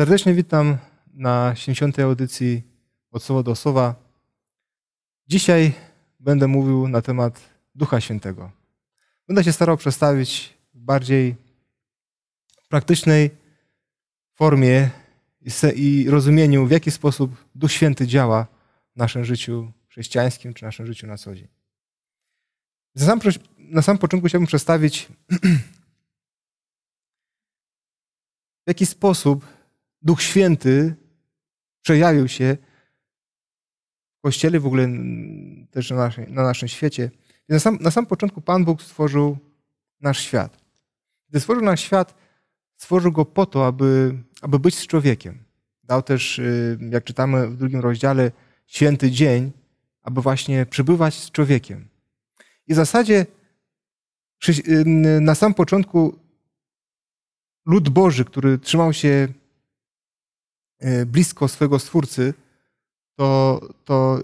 Serdecznie witam na 70. audycji Od Słowa do Słowa. Dzisiaj będę mówił na temat Ducha Świętego. Będę się starał przedstawić w bardziej praktycznej formie i rozumieniu, w jaki sposób Duch Święty działa w naszym życiu chrześcijańskim czy naszym życiu na co dzień. Na sam, na sam początku chciałbym przedstawić, w jaki sposób Duch Święty przejawił się w Kościele, w ogóle też na, na naszym świecie. Na sam, na sam początku Pan Bóg stworzył nasz świat. Gdy stworzył nasz świat, stworzył go po to, aby, aby być z człowiekiem. Dał też, y, jak czytamy w drugim rozdziale, święty dzień, aby właśnie przebywać z człowiekiem. I w zasadzie y, na sam początku lud Boży, który trzymał się E, blisko swego Stwórcy, to, to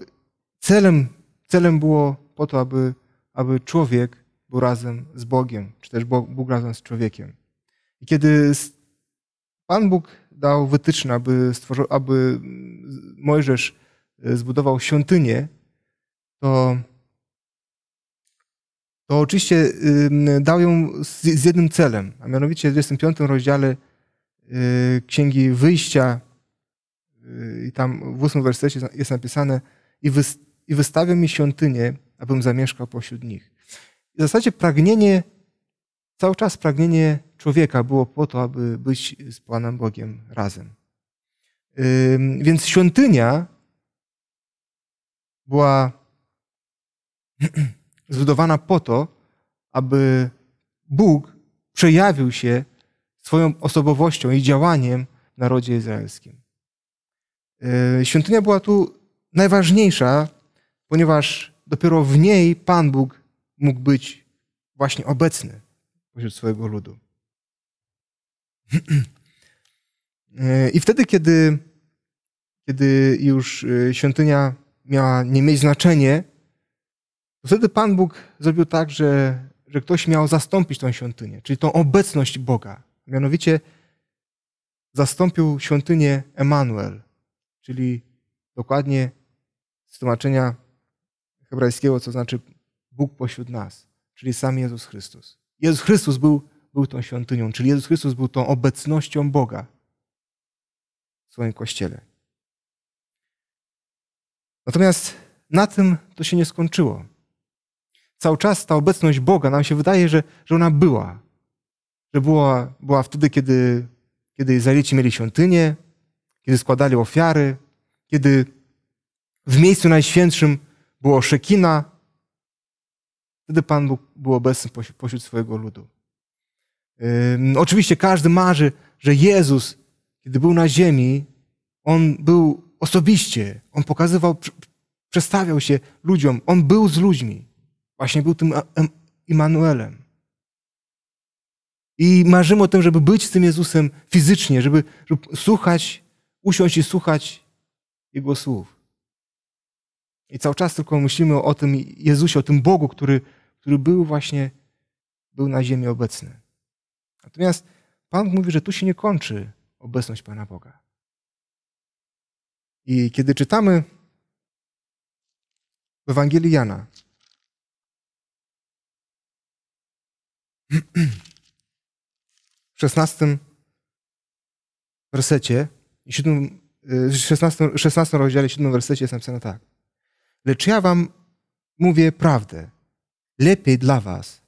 celem, celem było po to, aby, aby człowiek był razem z Bogiem, czy też Bóg, Bóg razem z człowiekiem. I kiedy Pan Bóg dał wytyczne, aby, stworzył, aby Mojżesz e, zbudował świątynię, to, to oczywiście dał ją z, z jednym celem, a mianowicie w 25 rozdziale y, Księgi Wyjścia Y, i tam w ósmym wersecie jest napisane i, wy, i wystawię mi świątynię, abym zamieszkał pośród nich. I w zasadzie pragnienie, cały czas pragnienie człowieka było po to, aby być z Panem Bogiem razem. Więc świątynia była zbudowana po to, aby Bóg przejawił się swoją osobowością i działaniem w narodzie izraelskim. E, świątynia była tu najważniejsza, ponieważ dopiero w niej Pan Bóg mógł być właśnie obecny pośród swojego ludu. E, I wtedy, kiedy, kiedy już e, świątynia miała nie mieć znaczenia, to wtedy Pan Bóg zrobił tak, że, że ktoś miał zastąpić tą świątynię, czyli tą obecność Boga. Mianowicie zastąpił świątynię Emanuel, czyli dokładnie z tłumaczenia hebrajskiego, co znaczy Bóg pośród nas, czyli sam Jezus Chrystus. Jezus Chrystus był, był tą świątynią, czyli Jezus Chrystus był tą obecnością Boga w swoim kościele. Natomiast na tym to się nie skończyło. Cały czas ta obecność Boga nam się wydaje, że, że ona była. Że była, była wtedy, kiedy, kiedy Izraelici mieli świątynię, kiedy składali ofiary, kiedy w miejscu najświętszym było szekina, wtedy Pan Bóg był obecny pośród swojego ludu. Yy, oczywiście każdy marzy, że Jezus, kiedy był na ziemi, On był osobiście, On pokazywał, przestawiał się ludziom, On był z ludźmi. Właśnie był tym Immanuelem. I marzymy o tym, żeby być z tym Jezusem fizycznie, żeby, żeby słuchać usiąść i słuchać Jego słów. I cały czas tylko myślimy o tym Jezusie, o tym Bogu, który, który był właśnie, był na ziemi obecny. Natomiast Pan mówi, że tu się nie kończy obecność Pana Boga. I kiedy czytamy w Ewangelii Jana, w szesnastym wersecie, siódmym, y, w 16, 16 rozdziale, 7 wersecie jest napisane tak. Lecz ja wam mówię prawdę. Lepiej dla was,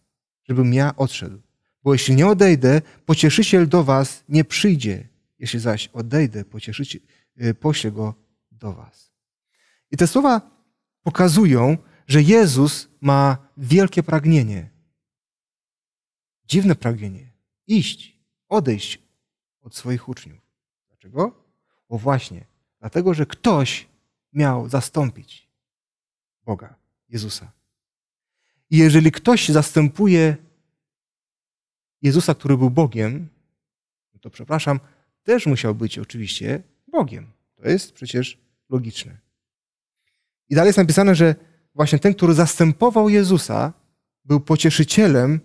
żebym ja odszedł. Bo jeśli nie odejdę, pocieszyciel do was nie przyjdzie. Jeśli zaś odejdę, pocieszyciel, y, pośle go do was. I te słowa pokazują, że Jezus ma wielkie pragnienie. Dziwne pragnienie. Iść, odejść od swoich uczniów. Dlaczego? Bo właśnie dlatego, że ktoś miał zastąpić Boga, Jezusa. I jeżeli ktoś zastępuje Jezusa, który był Bogiem, no to przepraszam, też musiał być oczywiście Bogiem. To jest przecież logiczne. I dalej jest napisane, że właśnie ten, który zastępował Jezusa, był pocieszycielem,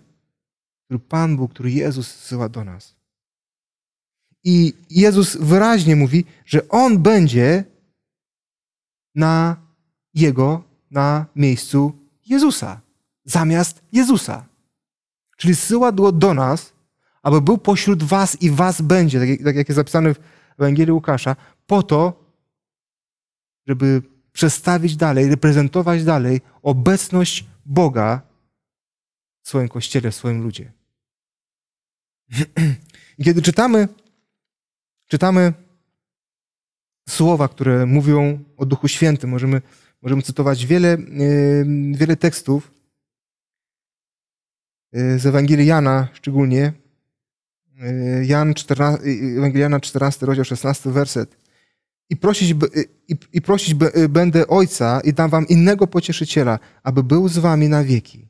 który Pan Bóg, który Jezus zsyła do nas. I Jezus wyraźnie mówi, że On będzie na Jego, na miejscu Jezusa, zamiast Jezusa. Czyli zsyła go do nas, aby był pośród was i was będzie, tak jak, tak jak jest zapisane w Ewangelii Łukasza, po to, żeby przestawić dalej, reprezentować dalej obecność Boga w swoim kościele, w swoim ludzie. I kiedy czytamy czytamy słowa, które mówią o Duchu Świętym. Możemy, możemy cytować wiele, e, wiele tekstów e, z Ewangelii Jana szczególnie. E, Jan 14, Ewangelia Jana 14, rozdział 16, werset. I prosić, i, I prosić będę Ojca i dam wam innego pocieszyciela, aby był z wami na wieki.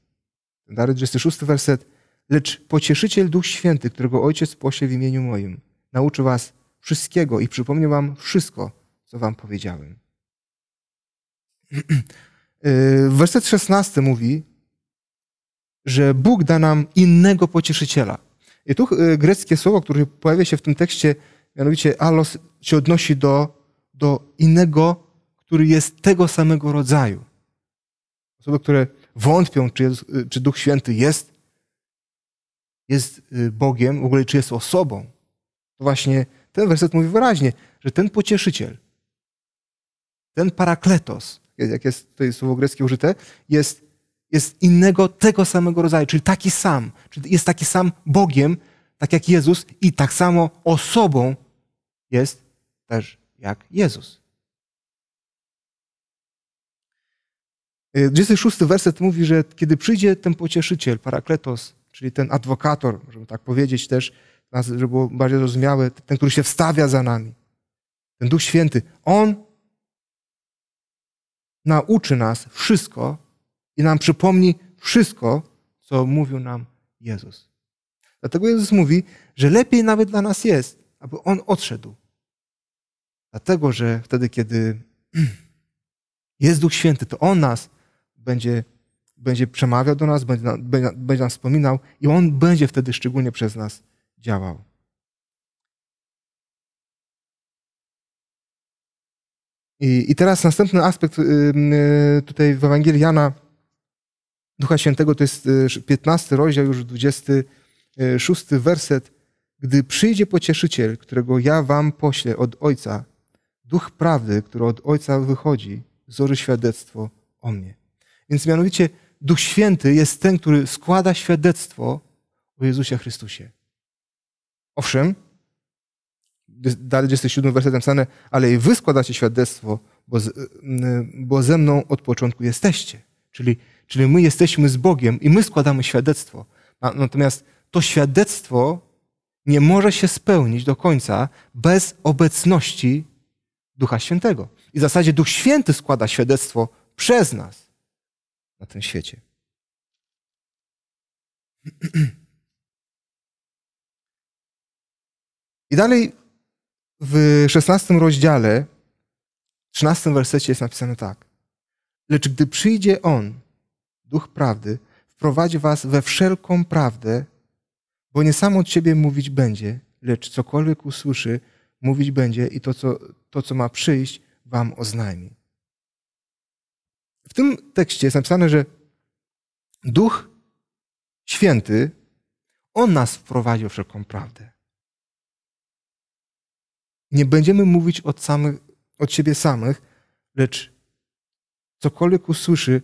Dalej 26, werset. Lecz pocieszyciel Duch Święty, którego Ojciec pośle w imieniu moim, nauczy was wszystkiego i przypomnę wam wszystko, co wam powiedziałem. Y, werset 16 mówi, że Bóg da nam innego pocieszyciela. I tu y, greckie słowo, które pojawia się w tym tekście, mianowicie alos, się odnosi do, do innego, który jest tego samego rodzaju. Osoby, które wątpią, czy, y, czy Duch Święty jest, jest Bogiem, w ogóle czy jest osobą, to właśnie ten werset mówi wyraźnie, że ten pocieszyciel, ten parakletos, jak jest tutaj słowo greckie użyte, jest, jest innego, tego samego rodzaju, czyli taki sam, czyli jest taki sam Bogiem, tak jak Jezus i tak samo osobą jest też jak Jezus. 26 y, werset mówi, że kiedy przyjdzie ten pocieszyciel, parakletos, czyli ten adwokator, możemy tak powiedzieć też, nas, żeby było bardziej zrozumiałe, ten, który się wstawia za nami. Ten Duch Święty. On nauczy nas wszystko i nam przypomni wszystko, co mówił nam Jezus. Dlatego Jezus mówi, że lepiej nawet dla nas jest, aby On odszedł. Dlatego, że wtedy, kiedy jest Duch Święty, to On nas będzie, będzie przemawiał do nas, będzie, będzie, będzie nam wspominał i On będzie wtedy szczególnie przez nas działał. I, I teraz następny aspekt y, tutaj w Ewangelii Jana Ducha Świętego to jest 15 y, rozdział, już 26 y, werset. Gdy przyjdzie pocieszyciel, którego ja wam poślę od Ojca, duch prawdy, który od Ojca wychodzi, zory świadectwo o mnie. Więc mianowicie Duch Święty jest ten, który składa świadectwo o Jezusie Chrystusie. Owszem, dalej 27 werset napisane, ale i wy składacie świadectwo, bo, z, y, bo ze mną od początku jesteście. Czyli, czyli my jesteśmy z Bogiem i my składamy świadectwo. Natomiast to świadectwo nie może się spełnić do końca bez obecności Ducha Świętego. I w zasadzie Duch Święty składa świadectwo przez nas na tym świecie. I dalej w szesnastym rozdziale, trzynastym wersecie jest napisane tak. Lecz gdy przyjdzie On, Duch Prawdy, wprowadzi was we wszelką prawdę, bo nie sam od siebie mówić będzie, lecz cokolwiek usłyszy, mówić będzie i to, co, to, co ma przyjść, wam oznajmi. W tym tekście jest napisane, że Duch Święty, On nas wprowadzi w wszelką prawdę nie będziemy mówić od, samych, od siebie samych, lecz cokolwiek usłyszy,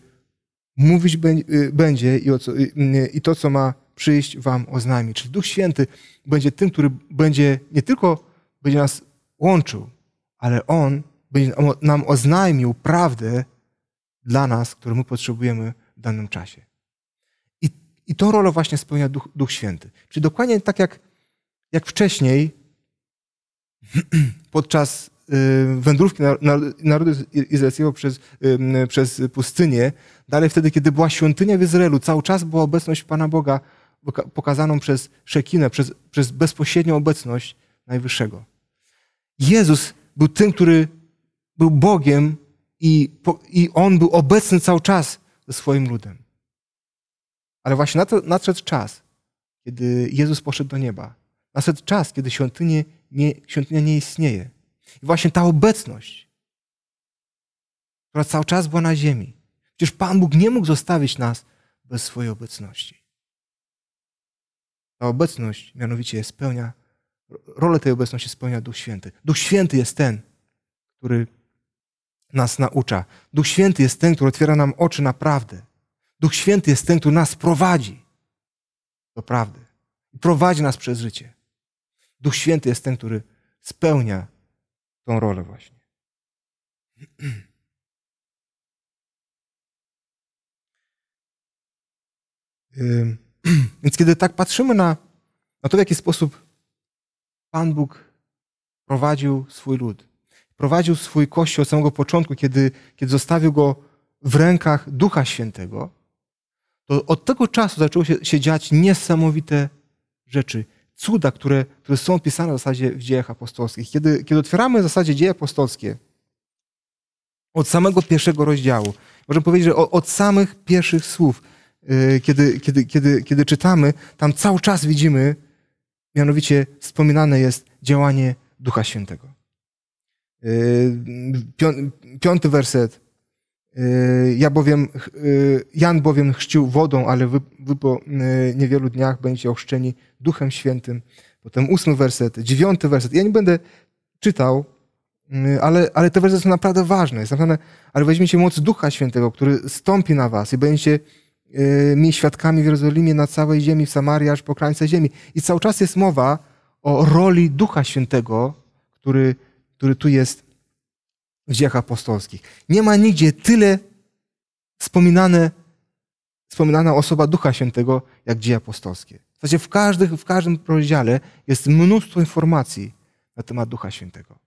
mówić y, będzie i, co, y, mm, y, i to, co ma przyjść, wam oznajmi. Czyli Duch Święty będzie tym, który będzie nie tylko będzie nas łączył, ale On będzie nam oznajmił prawdę dla nas, którą my potrzebujemy w danym czasie. I, i to rolę właśnie spełnia Duch, Duch Święty. Czyli dokładnie tak jak, jak wcześniej podczas y, wędrówki narodu izraelskiego przez, przez pustynię, dalej wtedy, kiedy była świątynia w Izraelu, cały czas była obecność Pana Boga pokazaną przez szekinę, przez, przez bezpośrednią obecność Najwyższego. Jezus był tym, który był Bogiem i, i On był obecny cały czas ze swoim ludem. Ale właśnie nadszedł czas, kiedy Jezus poszedł do nieba. Nadszedł czas, kiedy świątynie nie, świątynia nie istnieje. I właśnie ta obecność, która cały czas była na ziemi. Przecież Pan Bóg nie mógł zostawić nas bez swojej obecności. Ta obecność mianowicie spełnia, rolę tej obecności spełnia Duch Święty. Duch Święty jest ten, który nas naucza. Duch Święty jest ten, który otwiera nam oczy na prawdę. Duch Święty jest ten, który nas prowadzi do prawdy. I prowadzi nas przez życie. Duch Święty jest ten, który spełnia tą rolę właśnie. Więc kiedy tak patrzymy na, na to, w jaki sposób Pan Bóg prowadził swój lud, prowadził swój kościół od samego początku, kiedy, kiedy zostawił go w rękach Ducha Świętego, to od tego czasu zaczęło się, się dziać niesamowite rzeczy cuda, które, które są opisane w zasadzie w dziejach apostolskich. Kiedy, kiedy otwieramy w zasadzie dzieje apostolskie, od samego pierwszego rozdziału, możemy powiedzieć, że od, samych pierwszych słów, y, kiedy, kiedy, kiedy, kiedy czytamy, tam cały czas widzimy, mianowicie wspominane jest działanie Ducha Świętego. Y, piąty werset. Yy, ja bowiem, yy, Jan bowiem chrzcił wodą, ale wy, wy po yy, niewielu dniach będziecie ochrzczeni Duchem Świętym. Potem ósmy werset, dziewiąty werset. Ja nie będę czytał, ale, ale te wersety są naprawdę ważne. Jest naprawdę, ale weźmiecie moc Ducha Świętego, który stąpi na was i będziecie mi świadkami w Jerozolimie, na całej ziemi, w Samarii, aż po krańce ziemi. I cały czas jest mowa o roli Ducha Świętego, który, który tu jest w dziejach apostolskich. Nie ma nigdzie tyle wspominane, wspominana osoba Ducha Świętego, jak dzieje apostolskie. W zasadzie w, każdych, w każdym rozdziale jest mnóstwo informacji na temat Ducha Świętego.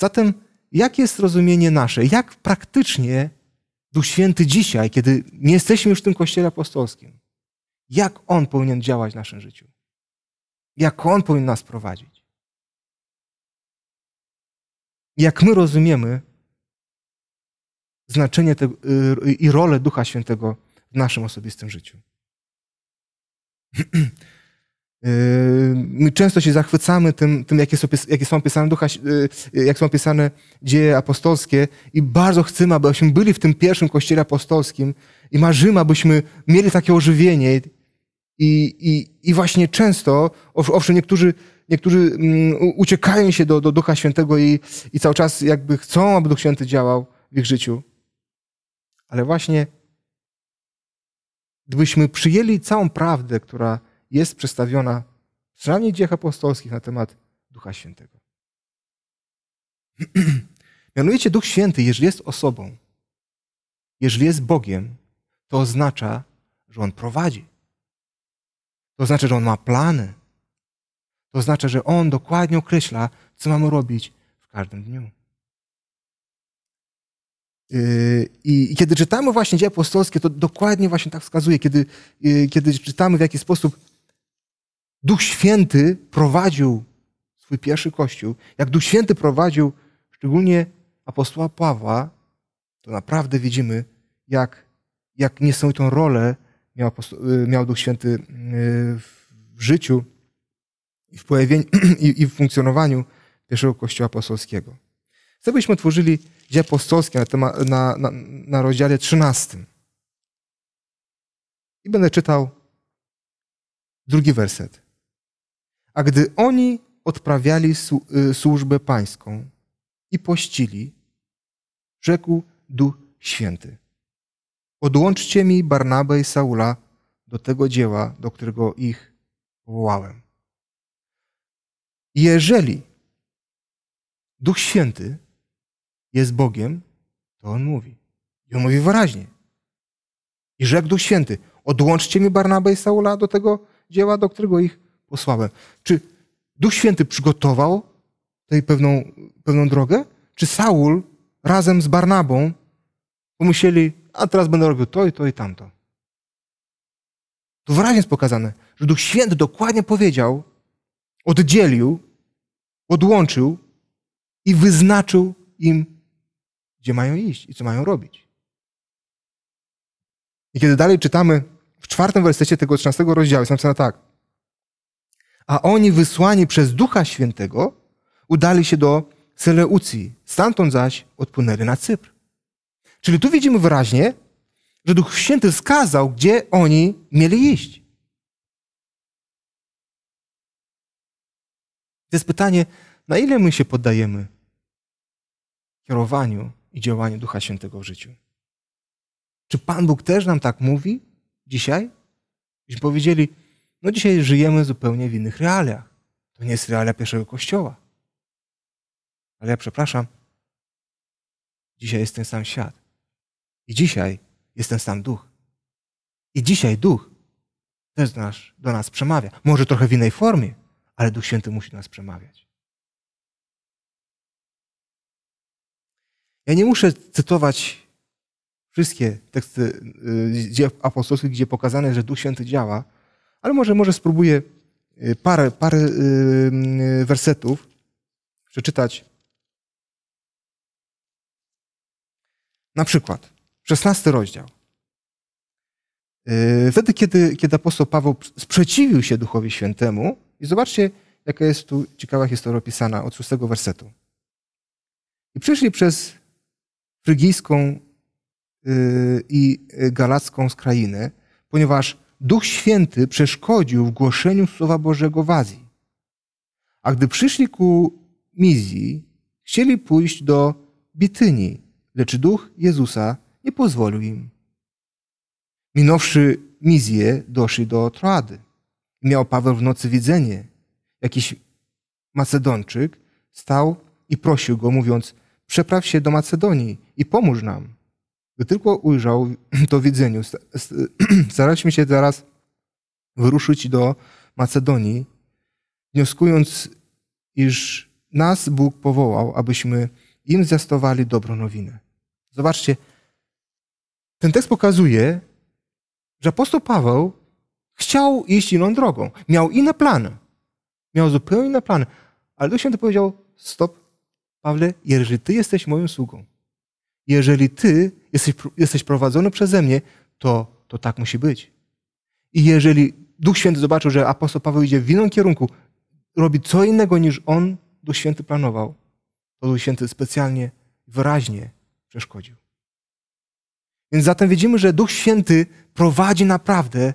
Zatem, jakie jest rozumienie nasze? Jak praktycznie Duch Święty dzisiaj, kiedy nie jesteśmy już w tym Kościele Apostolskim, jak On powinien działać w naszym życiu? Jak On powinien nas prowadzić? jak my rozumiemy znaczenie tego, y, i rolę Ducha Świętego w naszym osobistym życiu. Y, my często się zachwycamy tym, tym jakie, są, jakie są ducha, y, jak są pisane dzieje apostolskie i bardzo chcemy, abyśmy byli w tym pierwszym kościele apostolskim i marzymy, abyśmy mieli takie ożywienie. I, i, i właśnie często, owszem, niektórzy niektórzy mm, uciekają się do, do Ducha Świętego i, i cały czas jakby chcą, aby Duch Święty działał w ich życiu. Ale właśnie gdybyśmy przyjęli całą prawdę, która jest przedstawiona przynajmniej w dziejach apostolskich na temat Ducha Świętego. Mianowicie Duch Święty, jeżeli jest osobą, jeżeli jest Bogiem, to oznacza, że On prowadzi. To oznacza, że On ma plany. To oznacza, że On dokładnie określa, co mamy robić w każdym dniu. Yy, I kiedy czytamy właśnie dzieje apostolskie, to dokładnie właśnie tak wskazuje. Kiedy, yy, kiedy czytamy, w jaki sposób Duch Święty prowadził swój pierwszy kościół, jak Duch Święty prowadził szczególnie apostoła Pawła, to naprawdę widzimy, jak, jak niesamowitą rolę miał, yy, miał Duch Święty w życiu i w, pojawieniu, i, i w funkcjonowaniu pierwszego Kościoła Apostolskiego. Chcę, byśmy otworzyli Dzieje Apostolskie na, na, na, na rozdziale 13. I będę czytał drugi werset. A gdy oni odprawiali y, służbę pańską i pościli, rzekł Duch Święty: Odłączcie mi Barnabę i Saula do tego dzieła, do którego ich powołałem. Jeżeli Duch Święty jest Bogiem, to on mówi. I on mówi wyraźnie. I rzekł Duch Święty, odłączcie mi Barnabę i Saula do tego dzieła, do którego ich posłałem. Czy Duch Święty przygotował tej pewną, pewną drogę? Czy Saul razem z Barnabą pomyśleli, a teraz będę robił to i to i tamto? To wyraźnie jest pokazane, że Duch Święty dokładnie powiedział, oddzielił, odłączył i wyznaczył im, gdzie mają iść i co mają robić. I kiedy dalej czytamy w czwartym wersecie tego 13 rozdziału, jest napisane tak. A oni wysłani przez Ducha Świętego udali się do Seleucji, stamtąd zaś odpłynęli na Cypr. Czyli tu widzimy wyraźnie, że Duch Święty wskazał, gdzie oni mieli iść. To jest pytanie, na ile my się poddajemy kierowaniu i działaniu Ducha Świętego w życiu? Czy Pan Bóg też nam tak mówi dzisiaj? Byśmy powiedzieli, no dzisiaj żyjemy zupełnie w innych realiach. To nie jest realia pierwszego kościoła. Ale ja przepraszam, dzisiaj jest ten sam świat. I dzisiaj jest ten sam duch. I dzisiaj duch też do nas, do nas przemawia. Może trochę w innej formie, ale Duch Święty musi nas przemawiać. Ja nie muszę cytować wszystkie teksty y, dzieł apostolskich, gdzie pokazane, jest, że Duch Święty działa, ale może, może spróbuję y, parę, parę y, wersetów przeczytać. Na przykład, 16 rozdział. Yy, wtedy, kiedy, kiedy apostoł Paweł sprzeciwił się Duchowi Świętemu, i zobaczcie, jaka jest tu ciekawa historia opisana od szóstego wersetu. I przyszli przez frygijską yy, i yy, galacką z ponieważ Duch Święty przeszkodził w głoszeniu Słowa Bożego w Azji. A gdy przyszli ku Mizji, chcieli pójść do Bityni, lecz Duch Jezusa nie pozwolił im. Minąwszy Mizję, doszli do Troady. Miał Paweł w nocy widzenie. Jakiś Macedończyk stał i prosił go, mówiąc, przepraw się do Macedonii i pomóż nam. Gdy tylko ujrzał to widzeniu, staraliśmy się zaraz wyruszyć do Macedonii, wnioskując, iż nas Bóg powołał, abyśmy im zjastowali dobrą nowinę. Zobaczcie, ten tekst pokazuje, że apostoł Paweł chciał iść inną drogą. Miał inne plany. Miał zupełnie inne plany. Ale Duch Święty powiedział, stop, Pawle, jeżeli ty jesteś moją sługą, jeżeli ty jesteś, jesteś prowadzony przeze mnie, to, to tak musi być. I jeżeli Duch Święty zobaczył, że apostoł Paweł idzie w innym kierunku, robi co innego niż on, Duch Święty planował, to Duch Święty specjalnie, wyraźnie przeszkodził. Więc zatem widzimy, że Duch Święty prowadzi naprawdę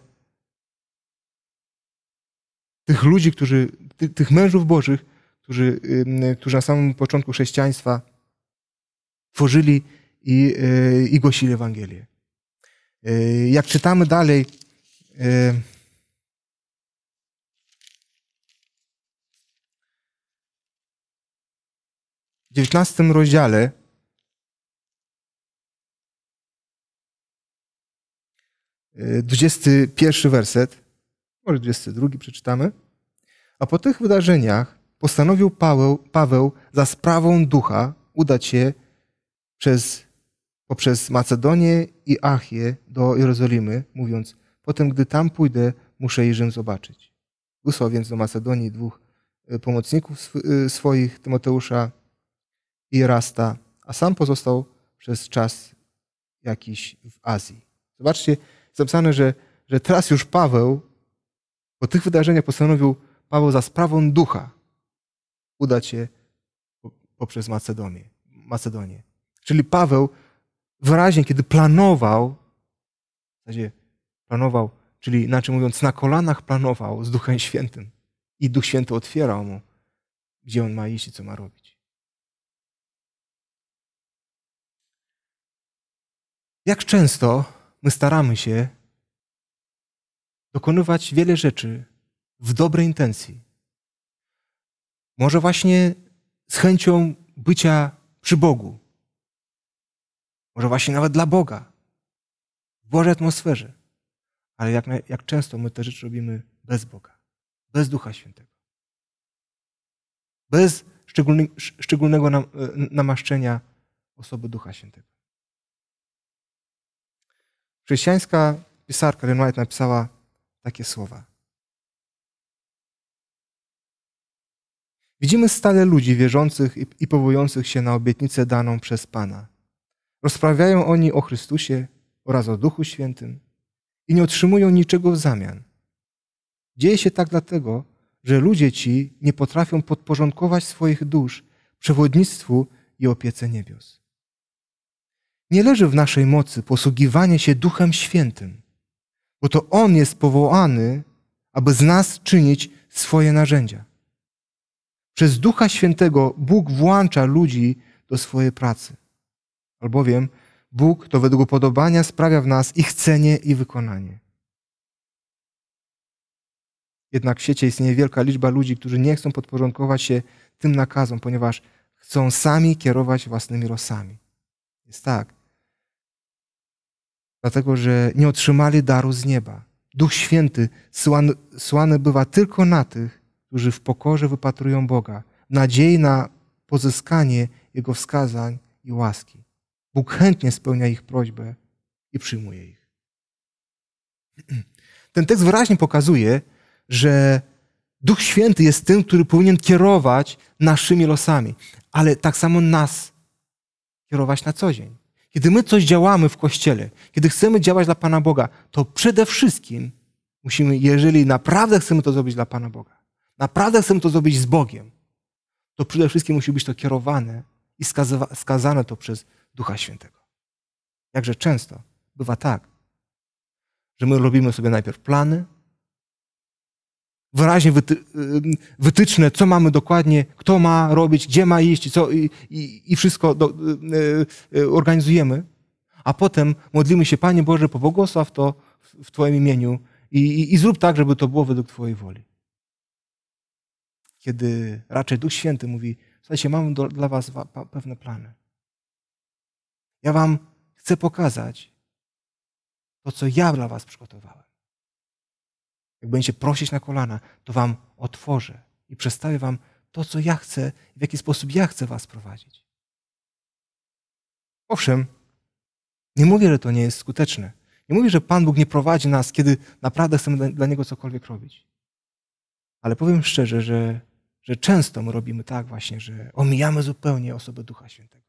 tych ludzi, którzy, ty, tych mężów Bożych, którzy, y, którzy na samym początku chrześcijaństwa tworzyli i, y, i głosili Ewangelię. Y, jak czytamy dalej, y, w 19 rozdziale 21 e, werset, może 22 przeczytamy. A po tych wydarzeniach postanowił Paweł, Paweł za sprawą ducha udać się przez, poprzez Macedonię i Achię do Jerozolimy, mówiąc, potem gdy tam pójdę, muszę Jerzym zobaczyć. Wysłał więc do Macedonii dwóch e, pomocników sw e, swoich, Tymoteusza i Rasta, a sam pozostał przez czas jakiś w Azji. Zobaczcie, jest napisane, że, że teraz już Paweł, po tych wydarzeniach postanowił Paweł za sprawą ducha udać się poprzez Macedonię. Macedonię. Czyli Paweł wyraźnie, kiedy planował, w zasadzie planował, czyli inaczej mówiąc, na kolanach planował z Duchem Świętym i Duch Święty otwierał mu, gdzie on ma iść i co ma robić. Jak często My staramy się dokonywać wiele rzeczy w dobrej intencji. Może właśnie z chęcią bycia przy Bogu. Może właśnie nawet dla Boga. W Bożej atmosferze. Ale jak, jak często my te rzeczy robimy bez Boga. Bez Ducha Świętego. Bez szczególnego nam, e, namaszczenia osoby Ducha Świętego. Chrześcijańska pisarka Ellen White napisała takie słowa. Widzimy stale ludzi wierzących i powołujących się na obietnicę daną przez Pana. Rozprawiają oni o Chrystusie oraz o Duchu Świętym i nie otrzymują niczego w zamian. Dzieje się tak dlatego, że ludzie ci nie potrafią podporządkować swoich dusz przewodnictwu i opiece niebios. Nie leży w naszej mocy posługiwanie się Duchem Świętym, bo to On jest powołany, aby z nas czynić swoje narzędzia. Przez Ducha Świętego Bóg włącza ludzi do swojej pracy, albowiem Bóg to według upodobania sprawia w nas ich cenie i wykonanie. Jednak w świecie istnieje wielka liczba ludzi, którzy nie chcą podporządkować się tym nakazom, ponieważ chcą sami kierować własnymi losami. Jest tak. Dlatego, że nie otrzymali daru z nieba. Duch Święty słany, słany bywa tylko na tych, którzy w pokorze wypatrują Boga, nadziei na pozyskanie Jego wskazań i łaski. Bóg chętnie spełnia ich prośbę i przyjmuje ich. Ten tekst wyraźnie pokazuje, że Duch Święty jest tym, który powinien kierować naszymi losami, ale tak samo nas kierować na co dzień. Kiedy my coś działamy w kościele, kiedy chcemy działać dla Pana Boga, to przede wszystkim musimy, jeżeli naprawdę chcemy to zrobić dla Pana Boga, naprawdę chcemy to zrobić z Bogiem, to przede wszystkim musi być to kierowane i skazane to przez Ducha Świętego. Jakże często bywa tak, że my robimy sobie najpierw plany, wyraźnie wyty, wytyczne, co mamy dokładnie, kto ma robić, gdzie ma iść co, i, i, i wszystko do, y, y, organizujemy. A potem modlimy się, Panie Boże, pobłogosław to w, w Twoim imieniu i, i, i zrób tak, żeby to było według Twojej woli. Kiedy raczej Duch Święty mówi, słuchajcie, mam do, dla Was pewne plany. Ja Wam chcę pokazać to, co ja dla Was przygotowałem jak będziecie prosić na kolana, to wam otworzę i przedstawię wam to, co ja chcę, i w jaki sposób ja chcę was prowadzić. Owszem, nie mówię, że to nie jest skuteczne. Nie mówię, że Pan Bóg nie prowadzi nas, kiedy naprawdę chcemy dla Niego cokolwiek robić. Ale powiem szczerze, że, że często my robimy tak właśnie, że omijamy zupełnie osobę Ducha Świętego.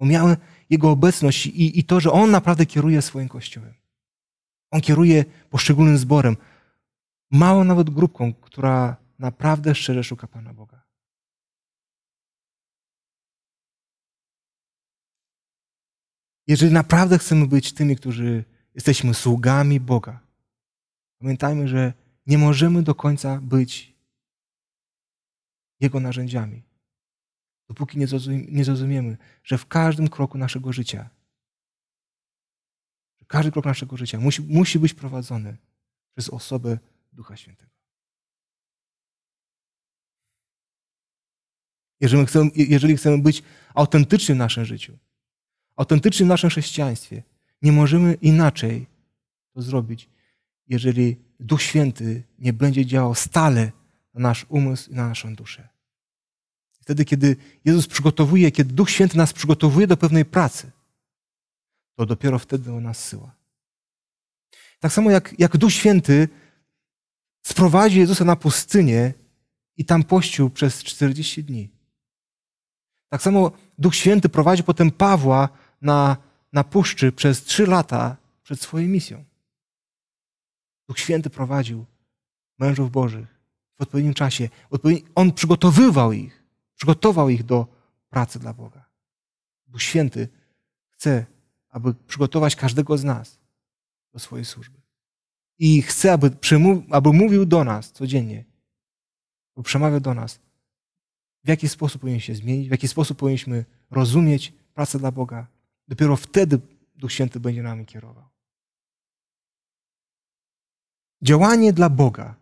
Omijamy Jego obecność i, i to, że On naprawdę kieruje swoim Kościołem. On kieruje poszczególnym zborem małą nawet grupką, która naprawdę szczerze szuka Pana Boga. Jeżeli naprawdę chcemy być tymi, którzy jesteśmy sługami Boga, pamiętajmy, że nie możemy do końca być Jego narzędziami, dopóki nie, zrozumiemy, że w każdym kroku naszego życia, każdy krok naszego życia musi, musi być prowadzony przez osobę, Ducha Świętego. Jeżeli chcemy, jeżeli chcemy być autentyczni w naszym życiu, autentyczni w naszym chrześcijaństwie, nie możemy inaczej to zrobić, jeżeli Duch Święty nie będzie działał stale na nasz umysł i na naszą duszę. Wtedy, kiedy Jezus przygotowuje, kiedy Duch Święty nas przygotowuje do pewnej pracy, to dopiero wtedy On nas syła. Tak samo jak, jak Duch Święty sprowadził Jezusa na pustynię i tam pościł przez 40 dni. Tak samo Duch Święty prowadził potem Pawła na, na puszczy przez trzy lata przed swoją misją. Duch Święty prowadził mężów Bożych w odpowiednim czasie. On przygotowywał ich, przygotował ich do pracy dla Boga. Duch Święty chce, aby przygotować każdego z nas do swojej służby i chce, aby, aby mówił do nas codziennie, aby przemawiał do nas, w jaki sposób powinniśmy się zmienić, w jaki sposób powinniśmy rozumieć pracę dla Boga. Dopiero wtedy Duch Święty będzie nami kierował. Działanie dla Boga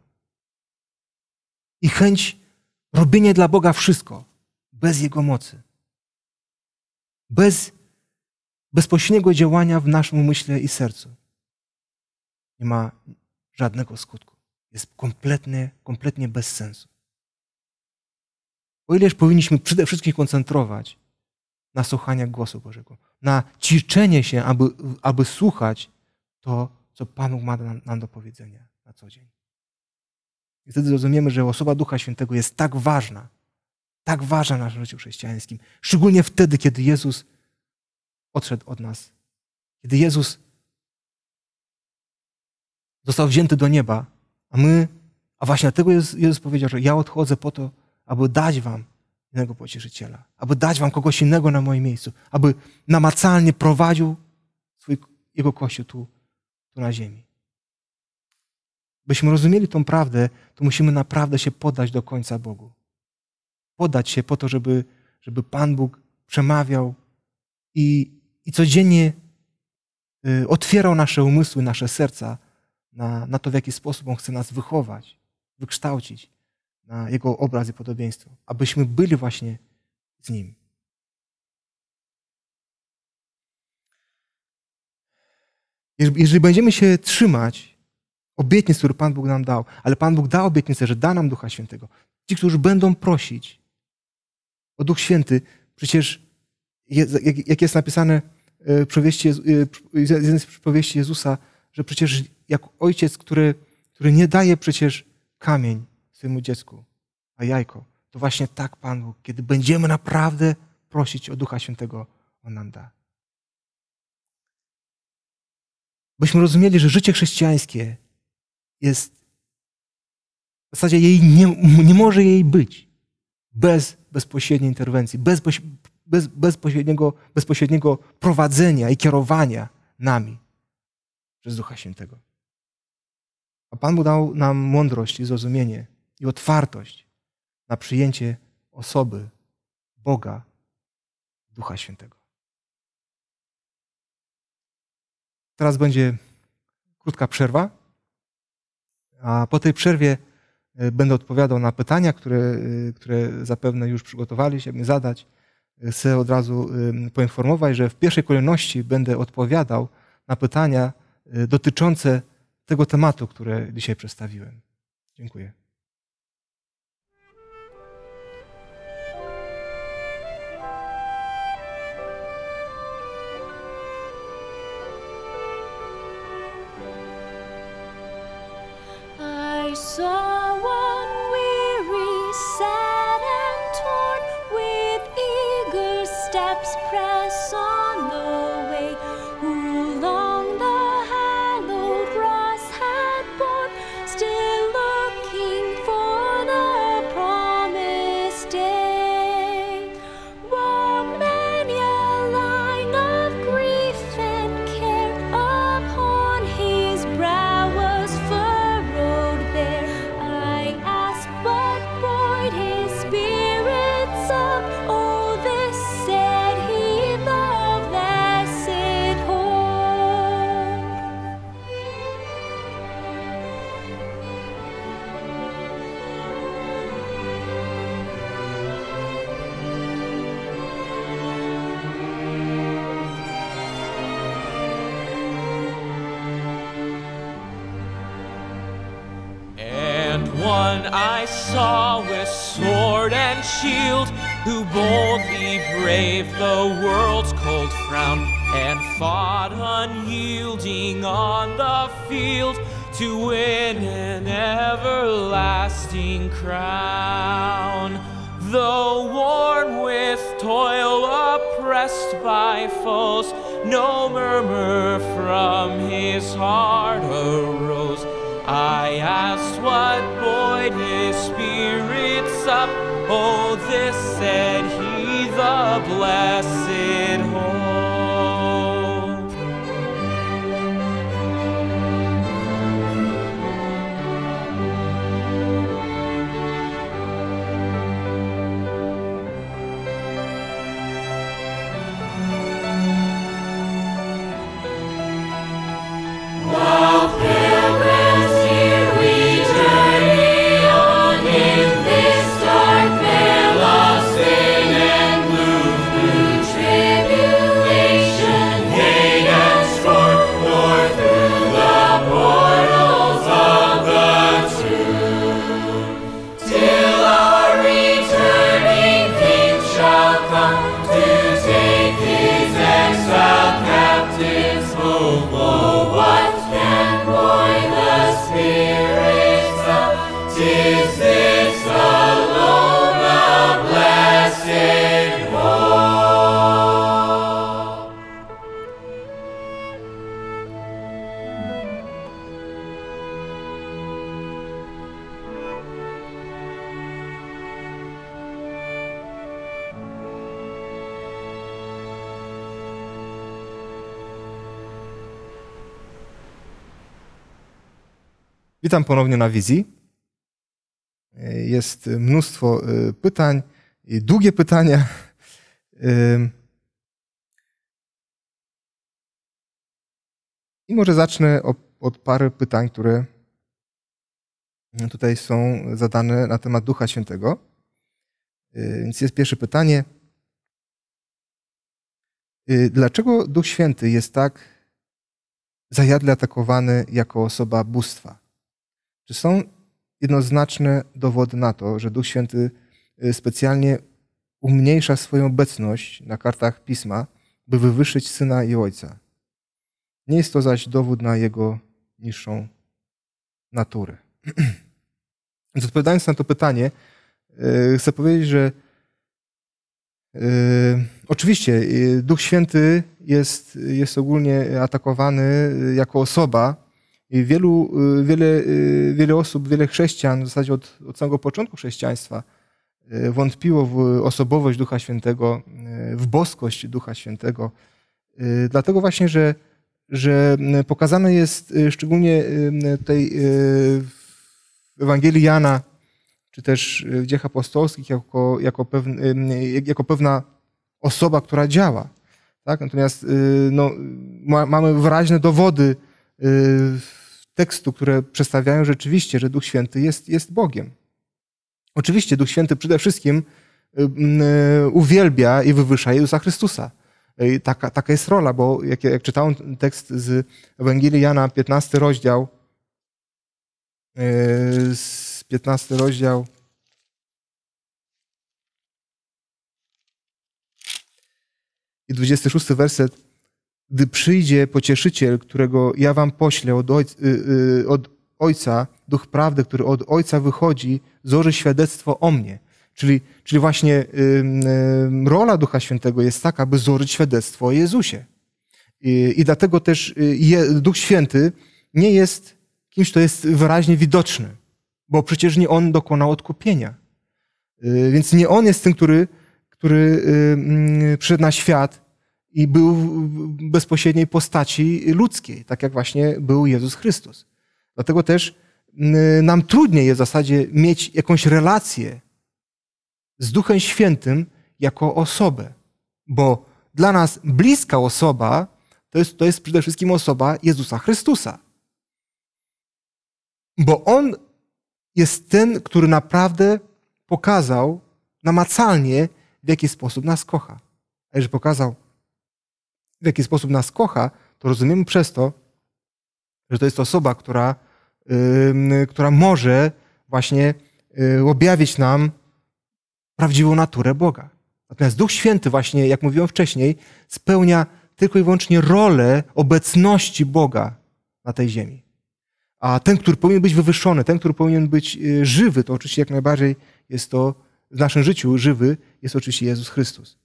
i chęć robienia dla Boga wszystko bez Jego mocy, bez bezpośredniego działania w naszym umyśle i sercu nie ma żadnego skutku. Jest kompletnie, kompletnie bez sensu. O ileż powinniśmy przede wszystkim koncentrować na słuchaniu głosu Bożego, na ćwiczenie się, aby, aby słuchać to, co Pan ma nam, nam do powiedzenia na co dzień. I wtedy zrozumiemy, że osoba Ducha Świętego jest tak ważna, tak ważna w naszym życiu chrześcijańskim, szczególnie wtedy, kiedy Jezus odszedł od nas, kiedy Jezus został wzięty do nieba, a my, a właśnie dlatego Jezus, Jezus powiedział, że ja odchodzę po to, aby dać wam innego pocieszyciela, aby dać wam kogoś innego na moim miejscu, aby namacalnie prowadził swój, jego kościół tu, tu na ziemi. Byśmy rozumieli tą prawdę, to musimy naprawdę się podać do końca Bogu. Podać się po to, żeby, żeby Pan Bóg przemawiał i, i codziennie y, otwierał nasze umysły, nasze serca na, na to, w jaki sposób On chce nas wychować, wykształcić na Jego obraz i podobieństwo, abyśmy byli właśnie z Nim. Jeżeli będziemy się trzymać obietnic, które Pan Bóg nam dał, ale Pan Bóg da obietnicę, że da nam Ducha Świętego. Ci, którzy będą prosić o Duch Święty, przecież jak jest napisane w przypowieści jednej z Jezusa, że przecież jak ojciec, który, który nie daje przecież kamień swojemu dziecku, a jajko. To właśnie tak Pan Bóg, kiedy będziemy naprawdę prosić o Ducha Świętego, On nam da. Byśmy rozumieli, że życie chrześcijańskie jest w zasadzie jej nie, nie może jej być bez bezpośredniej interwencji, bez, bez, bezpośredniego, bezpośredniego prowadzenia i kierowania nami przez Ducha Świętego. A Pan Bóg dał nam mądrość i zrozumienie i otwartość na przyjęcie osoby Boga, Ducha Świętego. Teraz będzie krótka przerwa, a po tej przerwie e, będę odpowiadał na pytania, które, e, które zapewne już przygotowaliście, aby zadać. E, chcę od razu poinformować, że w pierwszej kolejności będę odpowiadał na pytania dotyczące tego tematu, który dzisiaj przedstawiłem. Dziękuję. I saw With sword and shield, who boldly braved the world's cold frown and fought unyielding on the field to win an everlasting crown. Though worn with toil, oppressed by foes, no murmur from his heart arose I asked what buoyed his spirit's up. Oh, this said he, the blessed Witam ponownie na wizji. Jest mnóstwo y, pytań i długie pytania. Y, I może zacznę od pary pytań, które tutaj są zadane na temat Ducha Świętego. Y, więc jest pierwsze pytanie. Dlaczego Duch Święty jest tak zajadle atakowany jako osoba bóstwa? Czy są jednoznaczne dowody na to, że Duch Święty y, specjalnie umniejsza swoją obecność na kartach pisma, by wywyższyć syna i ojca? Nie jest to zaś dowód na jego niższą naturę. Więc odpowiadając na to pytanie, y, chcę powiedzieć, że y, oczywiście Duch Święty jest, jest ogólnie atakowany jako osoba, i wielu, y, wiele, y, wiele osób, wiele chrześcijan, w zasadzie od, od samego początku chrześcijaństwa, y, wątpiło w osobowość Ducha Świętego, w boskość Ducha Świętego. Dlatego właśnie, że, że pokazane jest szczególnie tej w Ewangelii Jana, czy też w dziejach apostolskich, jako, jako, pewne, jako pewna osoba, która działa. Tak? Natomiast no, ma, mamy wyraźne dowody, tekstu, które przedstawiają rzeczywiście, że Duch Święty jest, jest Bogiem. Oczywiście Duch Święty przede wszystkim mm, e, uwielbia i wywyższa Jezusa Chrystusa. E, taka, taka jest rola, bo jak, jak czytałem tekst z Ewangelii Jana, 15 rozdział, e, z 15 rozdział, i 26 werset gdy przyjdzie pocieszyciel, którego ja wam poślę od, ojca, y, y, od ojca duch prawdy, który od ojca wychodzi, złoży świadectwo o mnie. Czyli, czyli właśnie rola Ducha Świętego jest taka, by złożyć świadectwo o Jezusie. I, i dlatego też y, Duch Święty nie jest kimś, kto jest wyraźnie widoczny, bo przecież nie on dokonał odkupienia. Więc nie on jest tym, który, który przyszedł na świat i był w bezpośredniej postaci ludzkiej, tak jak właśnie był Jezus Chrystus. Dlatego też mm, nam trudniej jest w zasadzie mieć jakąś relację z Duchem Świętym jako osobę, bo dla nas bliska osoba to jest, to jest przede wszystkim osoba Jezusa Chrystusa. Bo On jest ten, który naprawdę pokazał namacalnie, w jaki sposób nas kocha. A pokazał w jaki sposób nas kocha, to rozumiemy przez to, że to jest osoba, która, yy, która może właśnie yy, objawić nam prawdziwą naturę Boga. Natomiast Duch Święty właśnie, jak mówiłem wcześniej, spełnia tylko i wyłącznie rolę obecności Boga na tej ziemi. A ten, który powinien być wywyższony, ten, który powinien być y, żywy, to oczywiście jak najbardziej jest to w naszym życiu żywy, jest oczywiście Jezus Chrystus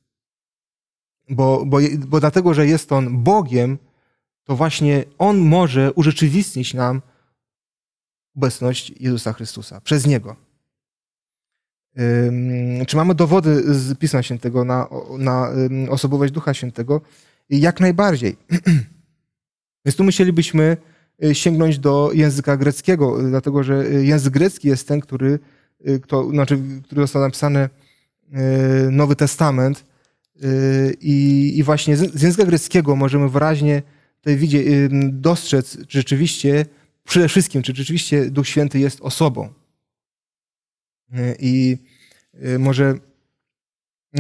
bo, bo, bo dlatego, że jest On Bogiem, to właśnie On może urzeczywistnić nam obecność Jezusa Chrystusa przez Niego. Czy mamy dowody z Pisma Świętego na, na osobowość Ducha Świętego? Jak najbardziej. Więc tu musielibyśmy y, sięgnąć do języka greckiego, dlatego że y, język grecki jest ten, który, y, kto, znaczy, który został napisany Nowy Testament, Y, I, i właśnie z, języka greckiego możemy wyraźnie tutaj widzieć y, dostrzec rzeczywiście, przede wszystkim, czy rzeczywiście Duch Święty jest osobą. Y, I może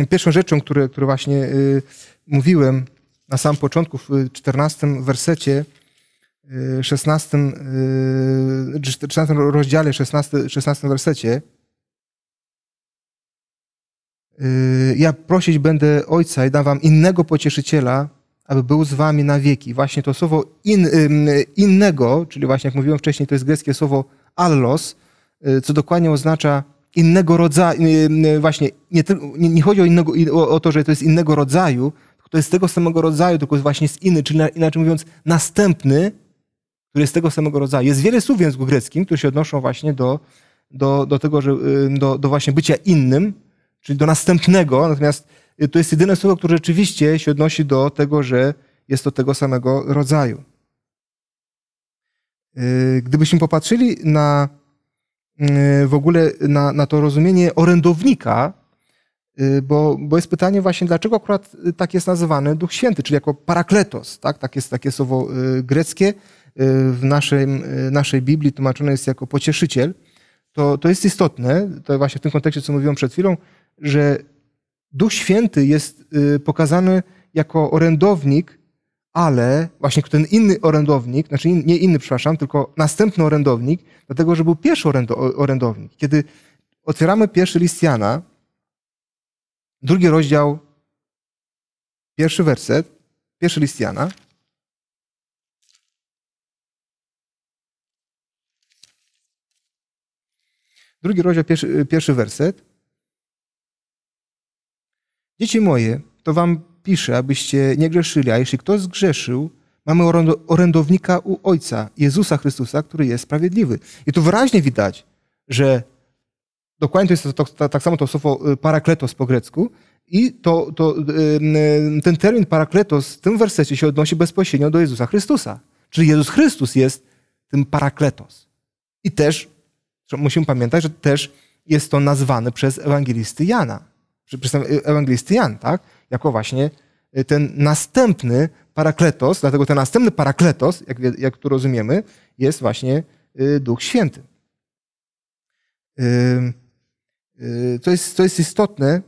pierwszą rzeczą, które, które właśnie mówiłem na samym początku, w 14 wersecie, 16, 14 rozdziale, 16, 16 wersecie, Yy, ja prosić będę Ojca i dam wam innego pocieszyciela, aby był z wami na wieki. Właśnie to słowo in, innego, czyli właśnie jak mówiłem wcześniej, to jest greckie słowo allos, yy, co dokładnie oznacza innego rodzaju, yy, właśnie nie, nie, nie chodzi o, innego, o, to, że to jest innego rodzaju, to jest tego samego rodzaju, tylko jest właśnie jest inny, czyli inaczej mówiąc następny, który jest tego samego rodzaju. Jest wiele słów w języku greckim, które się odnoszą właśnie do, do, do tego, że, do, do właśnie bycia innym, czyli do następnego, natomiast y, to jest jedyne słowo, które rzeczywiście się odnosi do tego, że jest to tego samego rodzaju. Y, gdybyśmy popatrzyli na y, w ogóle na, na to rozumienie orędownika, bo, bo jest pytanie właśnie, dlaczego akurat tak jest nazywany Duch Święty, czyli jako parakletos, tak? tak jest takie słowo greckie, w naszej, naszej Biblii tłumaczone jest jako pocieszyciel, to, to jest istotne, to właśnie w tym kontekście, co mówiłem przed chwilą, że Duch Święty jest y, pokazany jako orędownik, ale właśnie ten inny orędownik, znaczy nie inny, przepraszam, tylko następny orędownik, dlatego że był pierwszy orędownik. Kiedy otwieramy pierwszy list Jana, drugi rozdział, pierwszy werset, pierwszy list Jana, drugi rozdział, pierwszy, pierwszy werset, Dzieci moje, to wam piszę, abyście nie grzeszyli, a jeśli ktoś zgrzeszył, mamy orędownika u Ojca, Jezusa Chrystusa, który jest sprawiedliwy. I tu wyraźnie widać, że dokładnie to jest to, to, to, tak samo to słowo y, parakletos po grecku i to, to, y, y, ten termin parakletos w tym wersecie się odnosi bezpośrednio do Jezusa Chrystusa. Czyli Jezus Chrystus jest tym parakletos. I też musimy pamiętać, że też jest to nazwane przez ewangelisty Jana E, ewangelisty Jan, tak? Jako właśnie e, ten następny parakletos, dlatego ten następny parakletos, jak, jak tu rozumiemy, jest właśnie e, Duch Święty. To jest, to jest istotne.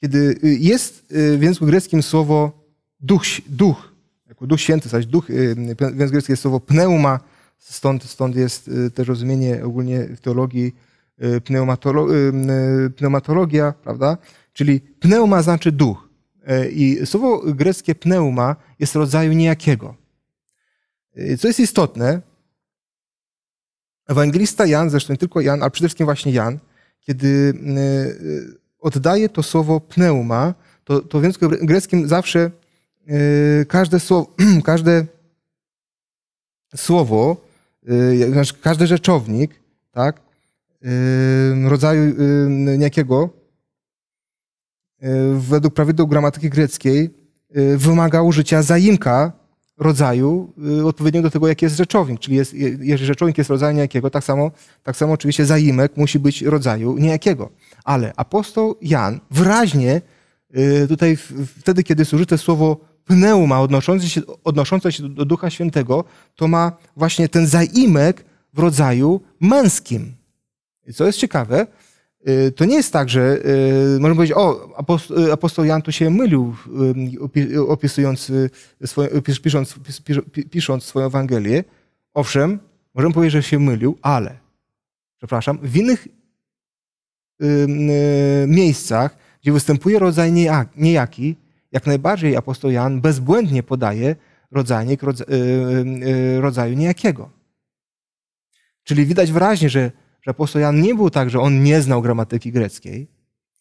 Kiedy y, jest y, w języku greckim słowo duch, duch jako duch święty, zaś duch, y, w języku greckim jest słowo pneuma, stąd, stąd jest też rozumienie ogólnie w teologii pneumatolo, pneumatologia, prawda? Czyli pneuma znaczy duch. E, I słowo greckie pneuma jest rodzaju niejakiego. Co jest istotne, Ewangelista Jan, zresztą nie tylko Jan, ale przede wszystkim właśnie Jan, kiedy mm, y, oddaje to słowo pneuma, to, to w języku greckim zawsze y, każde słowo, y, każde znaczy słowo, każdy rzeczownik, tak, rodzaju niejakiego, według prawidłów gramatyki greckiej, wymaga użycia zaimka rodzaju y, odpowiednio do tego, jaki jest rzeczownik. Czyli jest, jeżeli rzeczownik jest rodzaju niejakiego, tak samo, tak samo oczywiście zaimek musi być rodzaju niejakiego. Ale apostoł Jan wyraźnie y, tutaj wtedy, kiedy służy słowo pneuma odnoszące się, odnoszące się do Ducha Świętego, to ma właśnie ten zaimek w rodzaju męskim. I co jest ciekawe, Y, to nie jest tak, że y, możemy powiedzieć, o, y, apostoł, Jan tu się mylił, opisując swoje, pisząc, pisząc swoją Ewangelię. Owszem, możemy powiedzieć, że się mylił, ale, przepraszam, w innych miejscach, gdzie występuje rodzaj niejaki, jak najbardziej apostoł Jan bezbłędnie podaje rodzajnik rodzaju niejakiego. Czyli widać wyraźnie, że że apostoł Jan nie był tak, że on nie znał gramatyki greckiej,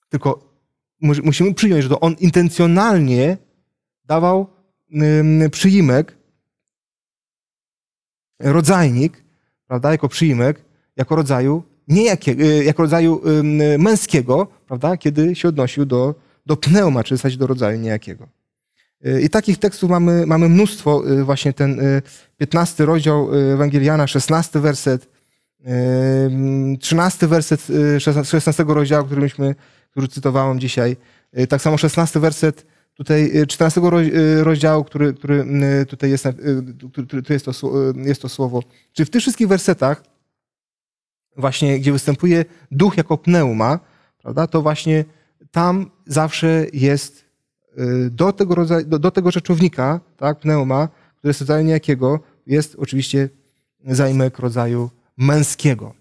tylko musimy przyjąć, że to on intencjonalnie dawał przyjmek, rodzajnik, prawda, jako przyjmek, jako rodzaju, nie jakie, y, jako rodzaju męskiego, prawda, kiedy się odnosił do, do pneuma, czyli w zasadzie do rodzaju niejakiego. Y, I takich tekstów mamy, mamy mnóstwo, y, właśnie ten 15 rozdział Ewangeliana, 16 werset, 13 werset 16 y, rozdziału, który, myśmy, który cytowałem dzisiaj. Y, tak samo 16 werset tutaj 14 y, rozdziału, który, który tutaj jest, tu jest, to, jest to słowo. Czy w tych wszystkich wersetach, właśnie gdzie występuje duch jako pneuma, prawda, to właśnie tam zawsze jest do tego, rodzaju, do, do tego rzeczownika, tak, pneuma, które jest rodzajem niejakiego, jest oczywiście zajmek rodzaju męskiego.